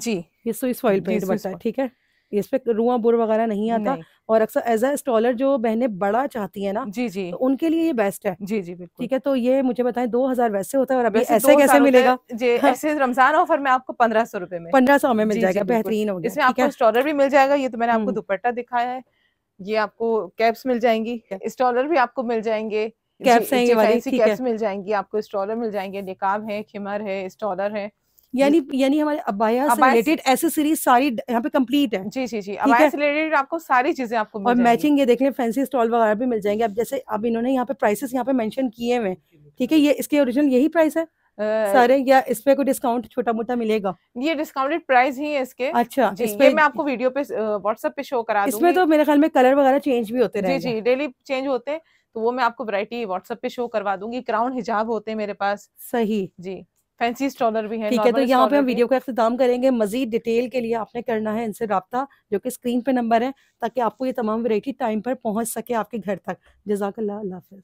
जी ये सो इस फॉइल पे ठीक है इस पे रुआ बुर वगैरह नहीं आता नहीं। और अक्सर एज अ स्टॉलर जो बहने बड़ा चाहती है ना जी जी तो उनके लिए ये बेस्ट है जी जी ठीक है तो ये मुझे बताएं दो हजार वैसे होता है और अभी ऐसे कैसे मिलेगा जी हाँ। ऐसे रमजान ऑफर में आपको पंद्रह सौ रुपए में पंद्रह सौ में मिल जाएगा बेहतरीन होगा इसमें आपको स्टॉलर भी मिल जाएगा ये तो मैंने आपको हम्म। दुपट्टा दिखाया है ये आपको कैप्स मिल जाएंगी स्टॉलर भी आपको मिल जाएंगे कैप्स कैप्स मिल जाएंगी आपको स्टॉलर मिल जाएंगे निकाब है खिमर है स्टॉलर है यानी यानी हमारे अबाया से रिलेटेड एसेसरीज सारी यहाँ पे कंप्लीट है जी जी जी अबाया से रिलेटेड आपको सारी चीजें आपको और मैचिंग ये देखें फैंसी स्टॉल वगैरह भी मिल जाएंगे अब जैसे अब इन्होंने यहाँ पे प्राइसेस यहाँ पे मेंशन किए हुए ठीक है ये इसके ओरिजिनल यही प्राइस है सारे या इस पे कोई डिस्काउंट छोटा मोटा मिलेगा ये डिस्काउंटेड प्राइस ही है इसके अच्छा जी, इस पे मैं आपको वीडियो पे व्हाट्सएप पे शो करा दूंगी इसमें तो मेरे ख्याल में कलर वगैरह चेंज भी होते जी जी डेली चेंज होते हैं तो वो मैं आपको वैरायटी व्हाट्सएप पे शो करवा दूंगी क्राउन हिजाब होते हैं मेरे पास सही जी फैंसी स्टॉलर भी है ठीक है तो यहाँ पे हम वीडियो का अख्ताम करेंगे मजीद डिटेल के लिए आपने करना है इनसे रबता जो कि स्क्रीन पे नंबर है ताकि आपको ये तमाम वेरायटी टाइम पर पहुँच सके आपके घर तक जजाकल्ला हाफिज़